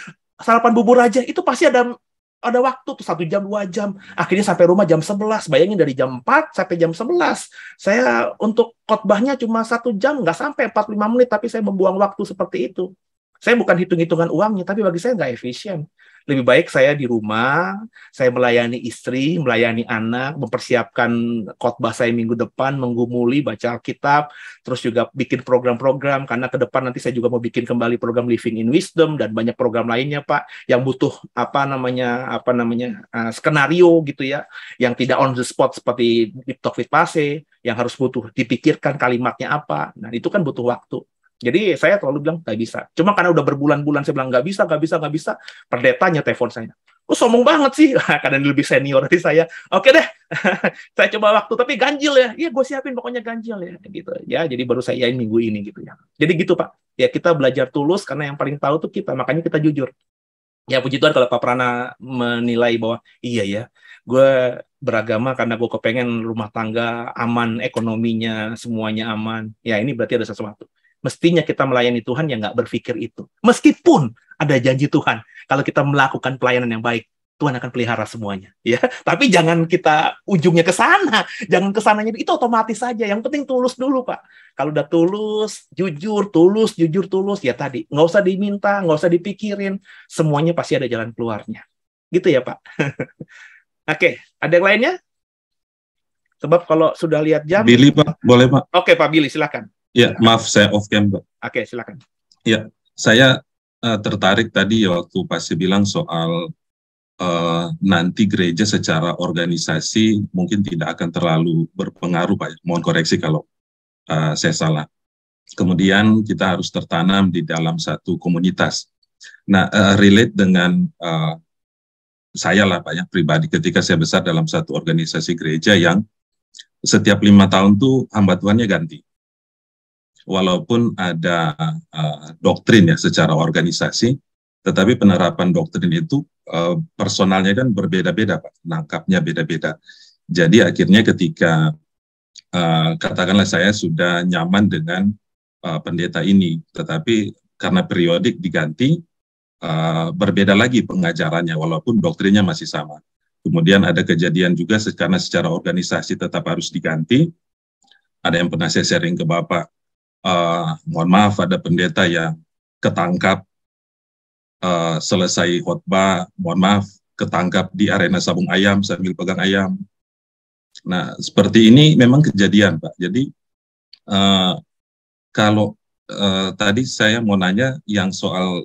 Speaker 1: sarapan bubur aja itu pasti ada ada waktu tuh satu jam dua jam akhirnya sampai rumah jam 11 bayangin dari jam 4 sampai jam 11 saya untuk khotbahnya cuma satu jam nggak sampai 45 menit tapi saya membuang waktu seperti itu saya bukan hitung-hitungan uangnya tapi bagi saya nggak efisien lebih baik saya di rumah, saya melayani istri, melayani anak, mempersiapkan khotbah saya minggu depan, menggumuli, baca Alkitab, terus juga bikin program-program, karena ke depan nanti saya juga mau bikin kembali program Living in Wisdom, dan banyak program lainnya Pak, yang butuh apa namanya, apa namanya, uh, skenario gitu ya, yang tidak on the spot seperti di Talk with Pase, yang harus butuh dipikirkan kalimatnya apa, nah itu kan butuh waktu. Jadi saya selalu bilang nggak bisa. Cuma karena udah berbulan-bulan saya bilang nggak bisa, nggak bisa, nggak bisa. Perdetanya telepon saya. Oh sombong banget sih, karena dia lebih senior dari saya. Oke deh, saya coba waktu tapi ganjil ya. Iya gue siapin pokoknya ganjil ya gitu. Ya jadi baru saya minggu ini gitu ya. Jadi gitu Pak. Ya kita belajar tulus karena yang paling tahu tuh kita. Makanya kita jujur. Ya puji Tuhan kalau Pak Prana menilai bahwa iya ya, gue beragama karena gue kepengen rumah tangga aman, ekonominya semuanya aman. Ya ini berarti ada sesuatu mestinya kita melayani Tuhan yang nggak berpikir itu. Meskipun ada janji Tuhan, kalau kita melakukan pelayanan yang baik, Tuhan akan pelihara semuanya, ya. Tapi jangan kita ujungnya ke sana, jangan ke sananya itu otomatis saja. Yang penting tulus dulu, Pak. Kalau udah tulus, jujur, tulus, jujur, tulus, ya tadi nggak usah diminta, nggak usah dipikirin, semuanya pasti ada jalan keluarnya, gitu ya, Pak. Oke, ada yang lainnya? Sebab kalau sudah lihat jam.
Speaker 2: Billy, Pak, boleh Pak?
Speaker 1: Oke, Pak Billy, silakan.
Speaker 2: Ya, maaf saya off cam, Pak. Oke, silakan. Ya, saya uh, tertarik tadi ya waktu pasti bilang soal uh, nanti gereja secara organisasi mungkin tidak akan terlalu berpengaruh, Pak. Mohon koreksi kalau uh, saya salah. Kemudian kita harus tertanam di dalam satu komunitas. Nah, uh, relate dengan uh, saya lah Pak ya, pribadi ketika saya besar dalam satu organisasi gereja yang setiap lima tahun tuh hamba Tuhannya ganti walaupun ada uh, doktrin ya secara organisasi, tetapi penerapan doktrin itu uh, personalnya kan berbeda-beda, Pak. Nangkapnya beda-beda. Jadi akhirnya ketika uh, katakanlah saya sudah nyaman dengan uh, pendeta ini, tetapi karena periodik diganti, uh, berbeda lagi pengajarannya, walaupun doktrinnya masih sama. Kemudian ada kejadian juga karena secara organisasi tetap harus diganti. Ada yang pernah saya sharing ke Bapak, uh, mohon maaf ada pendeta yang ketangkap uh, selesai khotbah, mohon maaf ketangkap di arena sabung ayam sambil pegang ayam. Nah seperti ini memang kejadian Pak. Jadi uh, kalau uh, tadi saya mau nanya yang soal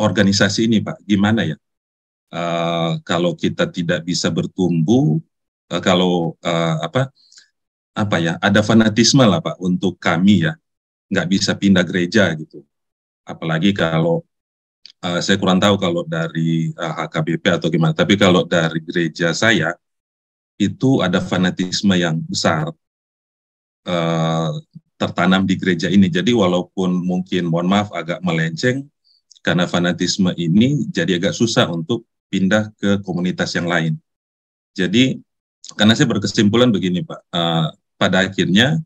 Speaker 2: organisasi ini Pak, gimana ya? Uh, kalau kita tidak bisa bertumbuh, uh, kalau uh, apa apa ya, ada fanatisme lah Pak untuk kami ya nggak bisa pindah gereja gitu. Apalagi kalau uh, saya kurang tahu kalau dari uh, eh, HKBP atau gimana, tapi kalau dari gereja saya itu ada fanatisme yang besar uh, tertanam di gereja ini. Jadi walaupun mungkin mohon maaf agak melenceng karena fanatisme ini jadi agak susah untuk pindah ke komunitas yang lain. Jadi karena saya berkesimpulan begini Pak, uh, pada akhirnya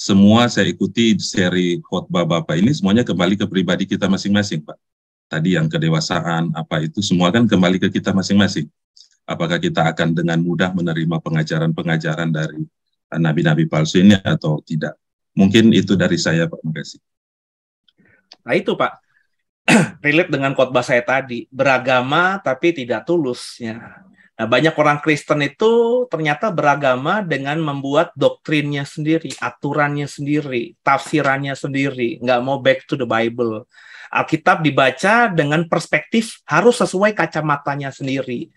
Speaker 2: semua saya ikuti seri khotbah Bapak ini semuanya kembali ke pribadi kita masing-masing, Pak. Tadi yang kedewasaan, apa itu semua kan kembali ke kita masing-masing. Apakah kita akan dengan mudah menerima pengajaran-pengajaran dari eh, nabi-nabi palsu ini atau tidak? Mungkin itu dari saya, Pak. kasih.
Speaker 1: Nah itu, Pak. Relate dengan khotbah saya tadi, beragama tapi tidak tulus. Ya. Nah, banyak orang Kristen itu ternyata beragama dengan membuat doktrinnya sendiri, aturannya sendiri, tafsirannya sendiri, nggak mau back to the Bible. Alkitab dibaca dengan perspektif harus sesuai kacamatanya sendiri.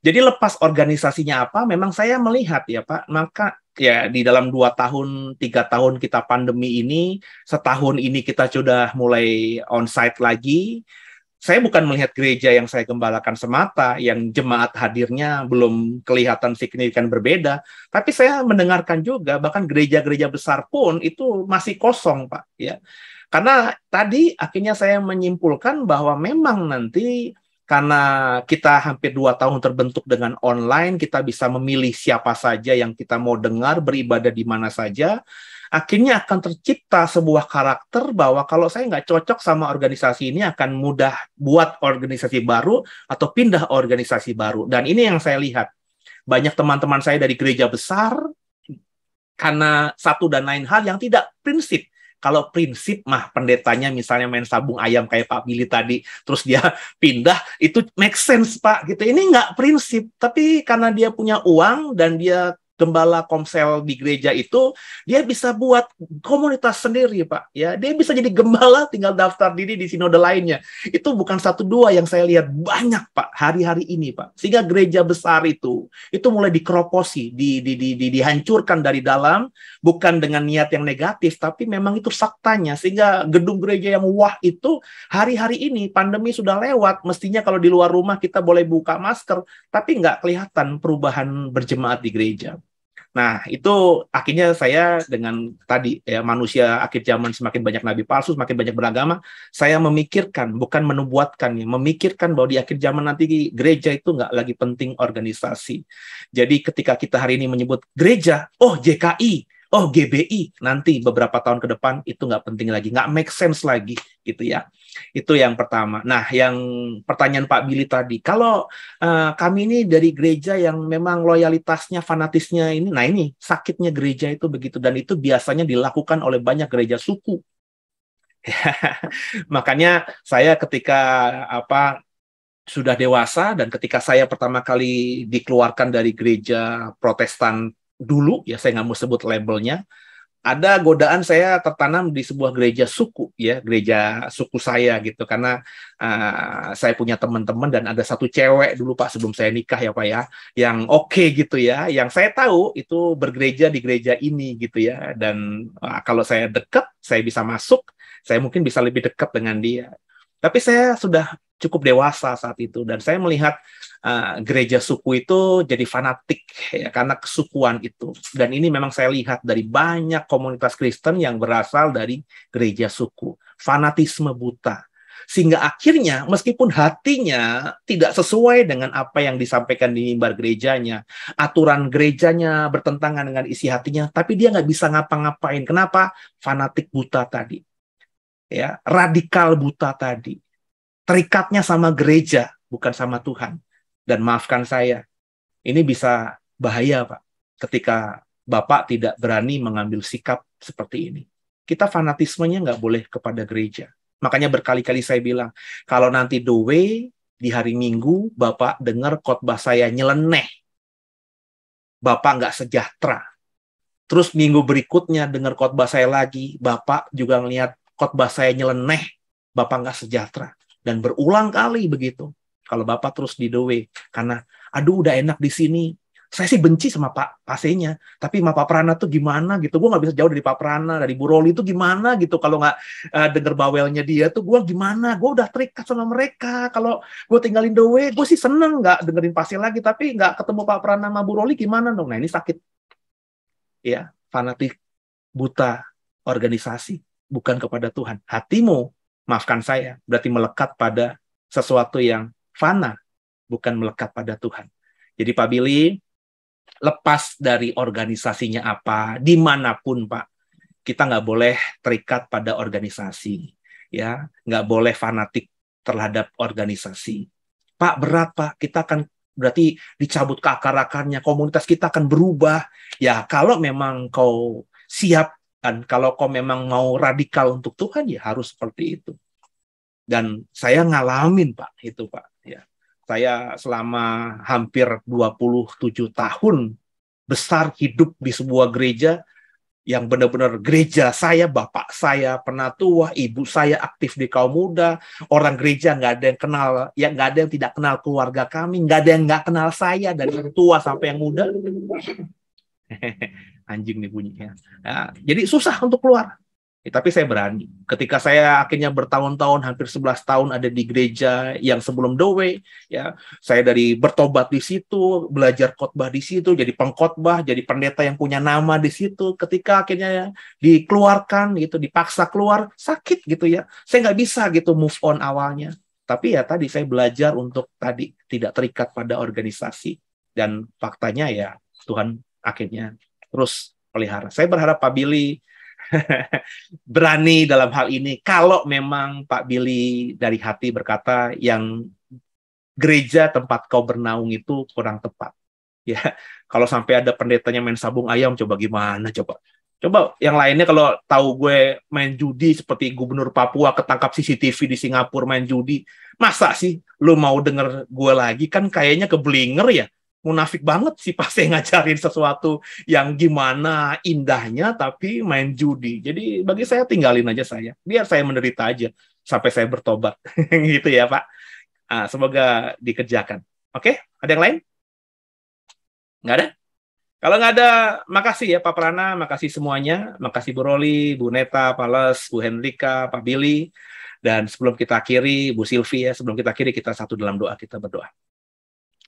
Speaker 1: Jadi lepas organisasinya apa, memang saya melihat ya Pak, maka ya di dalam dua tahun, tiga tahun kita pandemi ini, setahun ini kita sudah mulai on site lagi, saya bukan melihat gereja yang saya gembalakan semata, yang jemaat hadirnya belum kelihatan signifikan berbeda, tapi saya mendengarkan juga bahkan gereja-gereja besar pun itu masih kosong, Pak, ya. Karena tadi akhirnya saya menyimpulkan bahwa memang nanti karena kita hampir dua tahun terbentuk dengan online, kita bisa memilih siapa saja yang kita mau dengar, beribadah di mana saja akhirnya akan tercipta sebuah karakter bahwa kalau saya nggak cocok sama organisasi ini akan mudah buat organisasi baru atau pindah organisasi baru. Dan ini yang saya lihat. Banyak teman-teman saya dari gereja besar karena satu dan lain hal yang tidak prinsip. Kalau prinsip mah pendetanya misalnya main sabung ayam kayak Pak Billy tadi, terus dia pindah, itu make sense Pak gitu. Ini nggak prinsip, tapi karena dia punya uang dan dia gembala komsel di gereja itu dia bisa buat komunitas sendiri pak ya dia bisa jadi gembala tinggal daftar diri di sinode lainnya itu bukan satu dua yang saya lihat banyak pak hari-hari ini pak sehingga gereja besar itu itu mulai dikroposi di, di, di, di dihancurkan dari dalam bukan dengan niat yang negatif tapi memang itu saktanya sehingga gedung gereja yang wah itu hari-hari ini pandemi sudah lewat mestinya kalau di luar rumah kita boleh buka masker tapi nggak kelihatan perubahan berjemaat di gereja Nah, itu akhirnya saya dengan tadi ya manusia akhir zaman semakin banyak nabi palsu, semakin banyak beragama, saya memikirkan bukan menubuatkan ya, memikirkan bahwa di akhir zaman nanti gereja itu nggak lagi penting organisasi. Jadi ketika kita hari ini menyebut gereja, oh JKI, oh GBI nanti beberapa tahun ke depan itu nggak penting lagi, nggak make sense lagi gitu ya. Itu yang pertama. Nah, yang pertanyaan Pak Billy tadi, kalau uh, kami ini dari gereja yang memang loyalitasnya, fanatisnya ini, nah ini sakitnya gereja itu begitu dan itu biasanya dilakukan oleh banyak gereja suku. Ya, makanya saya ketika apa sudah dewasa dan ketika saya pertama kali dikeluarkan dari gereja Protestan dulu ya saya nggak mau sebut labelnya ada godaan saya tertanam di sebuah gereja suku ya gereja suku saya gitu karena uh, saya punya teman-teman dan ada satu cewek dulu pak sebelum saya nikah ya pak ya yang oke okay, gitu ya yang saya tahu itu bergereja di gereja ini gitu ya dan uh, kalau saya dekat saya bisa masuk saya mungkin bisa lebih dekat dengan dia tapi saya sudah cukup dewasa saat itu dan saya melihat uh, gereja suku itu jadi fanatik ya karena kesukuan itu dan ini memang saya lihat dari banyak komunitas Kristen yang berasal dari gereja suku fanatisme buta sehingga akhirnya meskipun hatinya tidak sesuai dengan apa yang disampaikan di mimbar gerejanya aturan gerejanya bertentangan dengan isi hatinya tapi dia nggak bisa ngapa-ngapain kenapa fanatik buta tadi ya radikal buta tadi terikatnya sama gereja, bukan sama Tuhan. Dan maafkan saya, ini bisa bahaya, Pak, ketika Bapak tidak berani mengambil sikap seperti ini. Kita fanatismenya nggak boleh kepada gereja. Makanya berkali-kali saya bilang, kalau nanti the way di hari Minggu, Bapak dengar khotbah saya nyeleneh. Bapak nggak sejahtera. Terus minggu berikutnya dengar khotbah saya lagi, Bapak juga ngelihat khotbah saya nyeleneh, Bapak nggak sejahtera dan berulang kali begitu. Kalau Bapak terus di the way karena aduh udah enak di sini. Saya sih benci sama Pak Pasenya, tapi sama Pak Prana tuh gimana gitu. Gue nggak bisa jauh dari Pak Prana, dari Bu Roli itu gimana gitu. Kalau nggak uh, denger bawelnya dia tuh gue gimana. Gue udah terikat sama mereka. Kalau gue tinggalin the way, gue sih seneng nggak dengerin Pasien lagi. Tapi nggak ketemu Pak Prana sama Bu Roli gimana dong? Nah ini sakit. Ya, fanatik buta organisasi bukan kepada Tuhan. Hatimu maafkan saya, ya. berarti melekat pada sesuatu yang fana, bukan melekat pada Tuhan. Jadi Pak Billy, lepas dari organisasinya apa, dimanapun Pak, kita nggak boleh terikat pada organisasi, ya, nggak boleh fanatik terhadap organisasi. Pak berat Pak, kita akan berarti dicabut ke akar-akarnya, komunitas kita akan berubah. Ya kalau memang kau siap dan kalau kau memang mau radikal untuk Tuhan ya harus seperti itu. Dan saya ngalamin Pak itu Pak ya. Saya selama hampir 27 tahun besar hidup di sebuah gereja yang benar-benar gereja saya, bapak saya penatua, ibu saya aktif di kaum muda, orang gereja nggak ada yang kenal, ya nggak ada yang tidak kenal keluarga kami, nggak ada yang nggak kenal saya dari yang tua sampai yang muda. anjing nih bunyinya. Ya, jadi susah untuk keluar. Ya, tapi saya berani. Ketika saya akhirnya bertahun-tahun, hampir 11 tahun ada di gereja yang sebelum The ya, saya dari bertobat di situ, belajar khotbah di situ, jadi pengkhotbah, jadi pendeta yang punya nama di situ. Ketika akhirnya ya, dikeluarkan gitu, dipaksa keluar, sakit gitu ya. Saya nggak bisa gitu move on awalnya. Tapi ya tadi saya belajar untuk tadi tidak terikat pada organisasi dan faktanya ya Tuhan akhirnya terus pelihara. Saya berharap Pak Billy berani dalam hal ini. Kalau memang Pak Billy dari hati berkata yang gereja tempat kau bernaung itu kurang tepat. Ya, kalau sampai ada pendetanya main sabung ayam, coba gimana? Coba, coba yang lainnya kalau tahu gue main judi seperti gubernur Papua ketangkap CCTV di Singapura main judi, masa sih lu mau denger gue lagi? Kan kayaknya keblinger ya munafik banget sih pasti ngajarin sesuatu yang gimana indahnya tapi main judi. Jadi bagi saya tinggalin aja saya. Biar saya menderita aja sampai saya bertobat. gitu ya, Pak. Ah, semoga dikerjakan. Oke, ada yang lain? Nggak ada? Kalau nggak ada, makasih ya Pak Prana, makasih semuanya. Makasih Bu Roli, Bu Neta, Pak Les, Bu Hendrika, Pak Billy. Dan sebelum kita akhiri, Bu Silvi ya, sebelum kita akhiri, kita satu dalam doa, kita berdoa.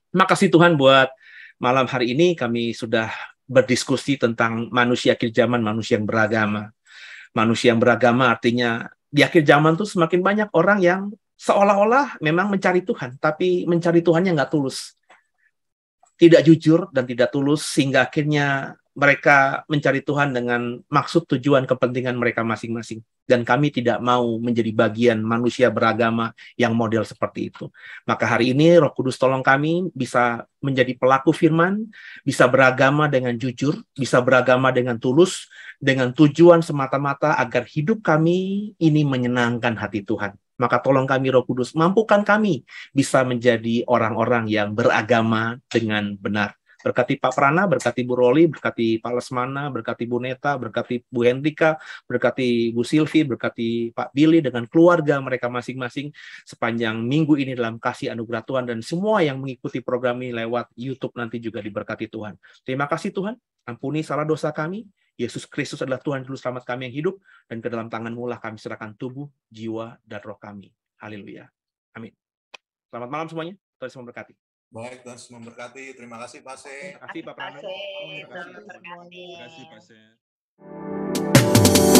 Speaker 1: Makasih Tuhan buat malam hari ini kami sudah berdiskusi tentang manusia akhir zaman, manusia yang beragama. Manusia yang beragama artinya di akhir zaman tuh semakin banyak orang yang seolah-olah memang mencari Tuhan, tapi mencari Tuhannya nggak tulus. Tidak jujur dan tidak tulus sehingga akhirnya mereka mencari Tuhan dengan maksud tujuan kepentingan mereka masing-masing dan kami tidak mau menjadi bagian manusia beragama yang model seperti itu. Maka hari ini Roh Kudus tolong kami bisa menjadi pelaku firman, bisa beragama dengan jujur, bisa beragama dengan tulus dengan tujuan semata-mata agar hidup kami ini menyenangkan hati Tuhan. Maka tolong kami Roh Kudus, mampukan kami bisa menjadi orang-orang yang beragama dengan benar. Berkati Pak Prana, berkati Bu Roli, berkati Pak Lesmana, berkati Bu Neta, berkati Bu Hendrika, berkati Bu Silvi, berkati Pak Billy dengan keluarga mereka masing-masing sepanjang minggu ini dalam kasih anugerah Tuhan dan semua yang mengikuti program ini lewat YouTube nanti juga diberkati Tuhan. Terima kasih Tuhan, ampuni salah dosa kami. Yesus Kristus adalah Tuhan Juru Selamat kami yang hidup, dan ke dalam tanganmu lah kami serahkan tubuh, jiwa, dan roh kami. Haleluya. Amin. Selamat malam semuanya. Tuhan semua berkati.
Speaker 3: Baik, Tuhan memberkati. Terima kasih Pak Se. Terima kasih Pak Pranowo. Terima kasih Pak Se.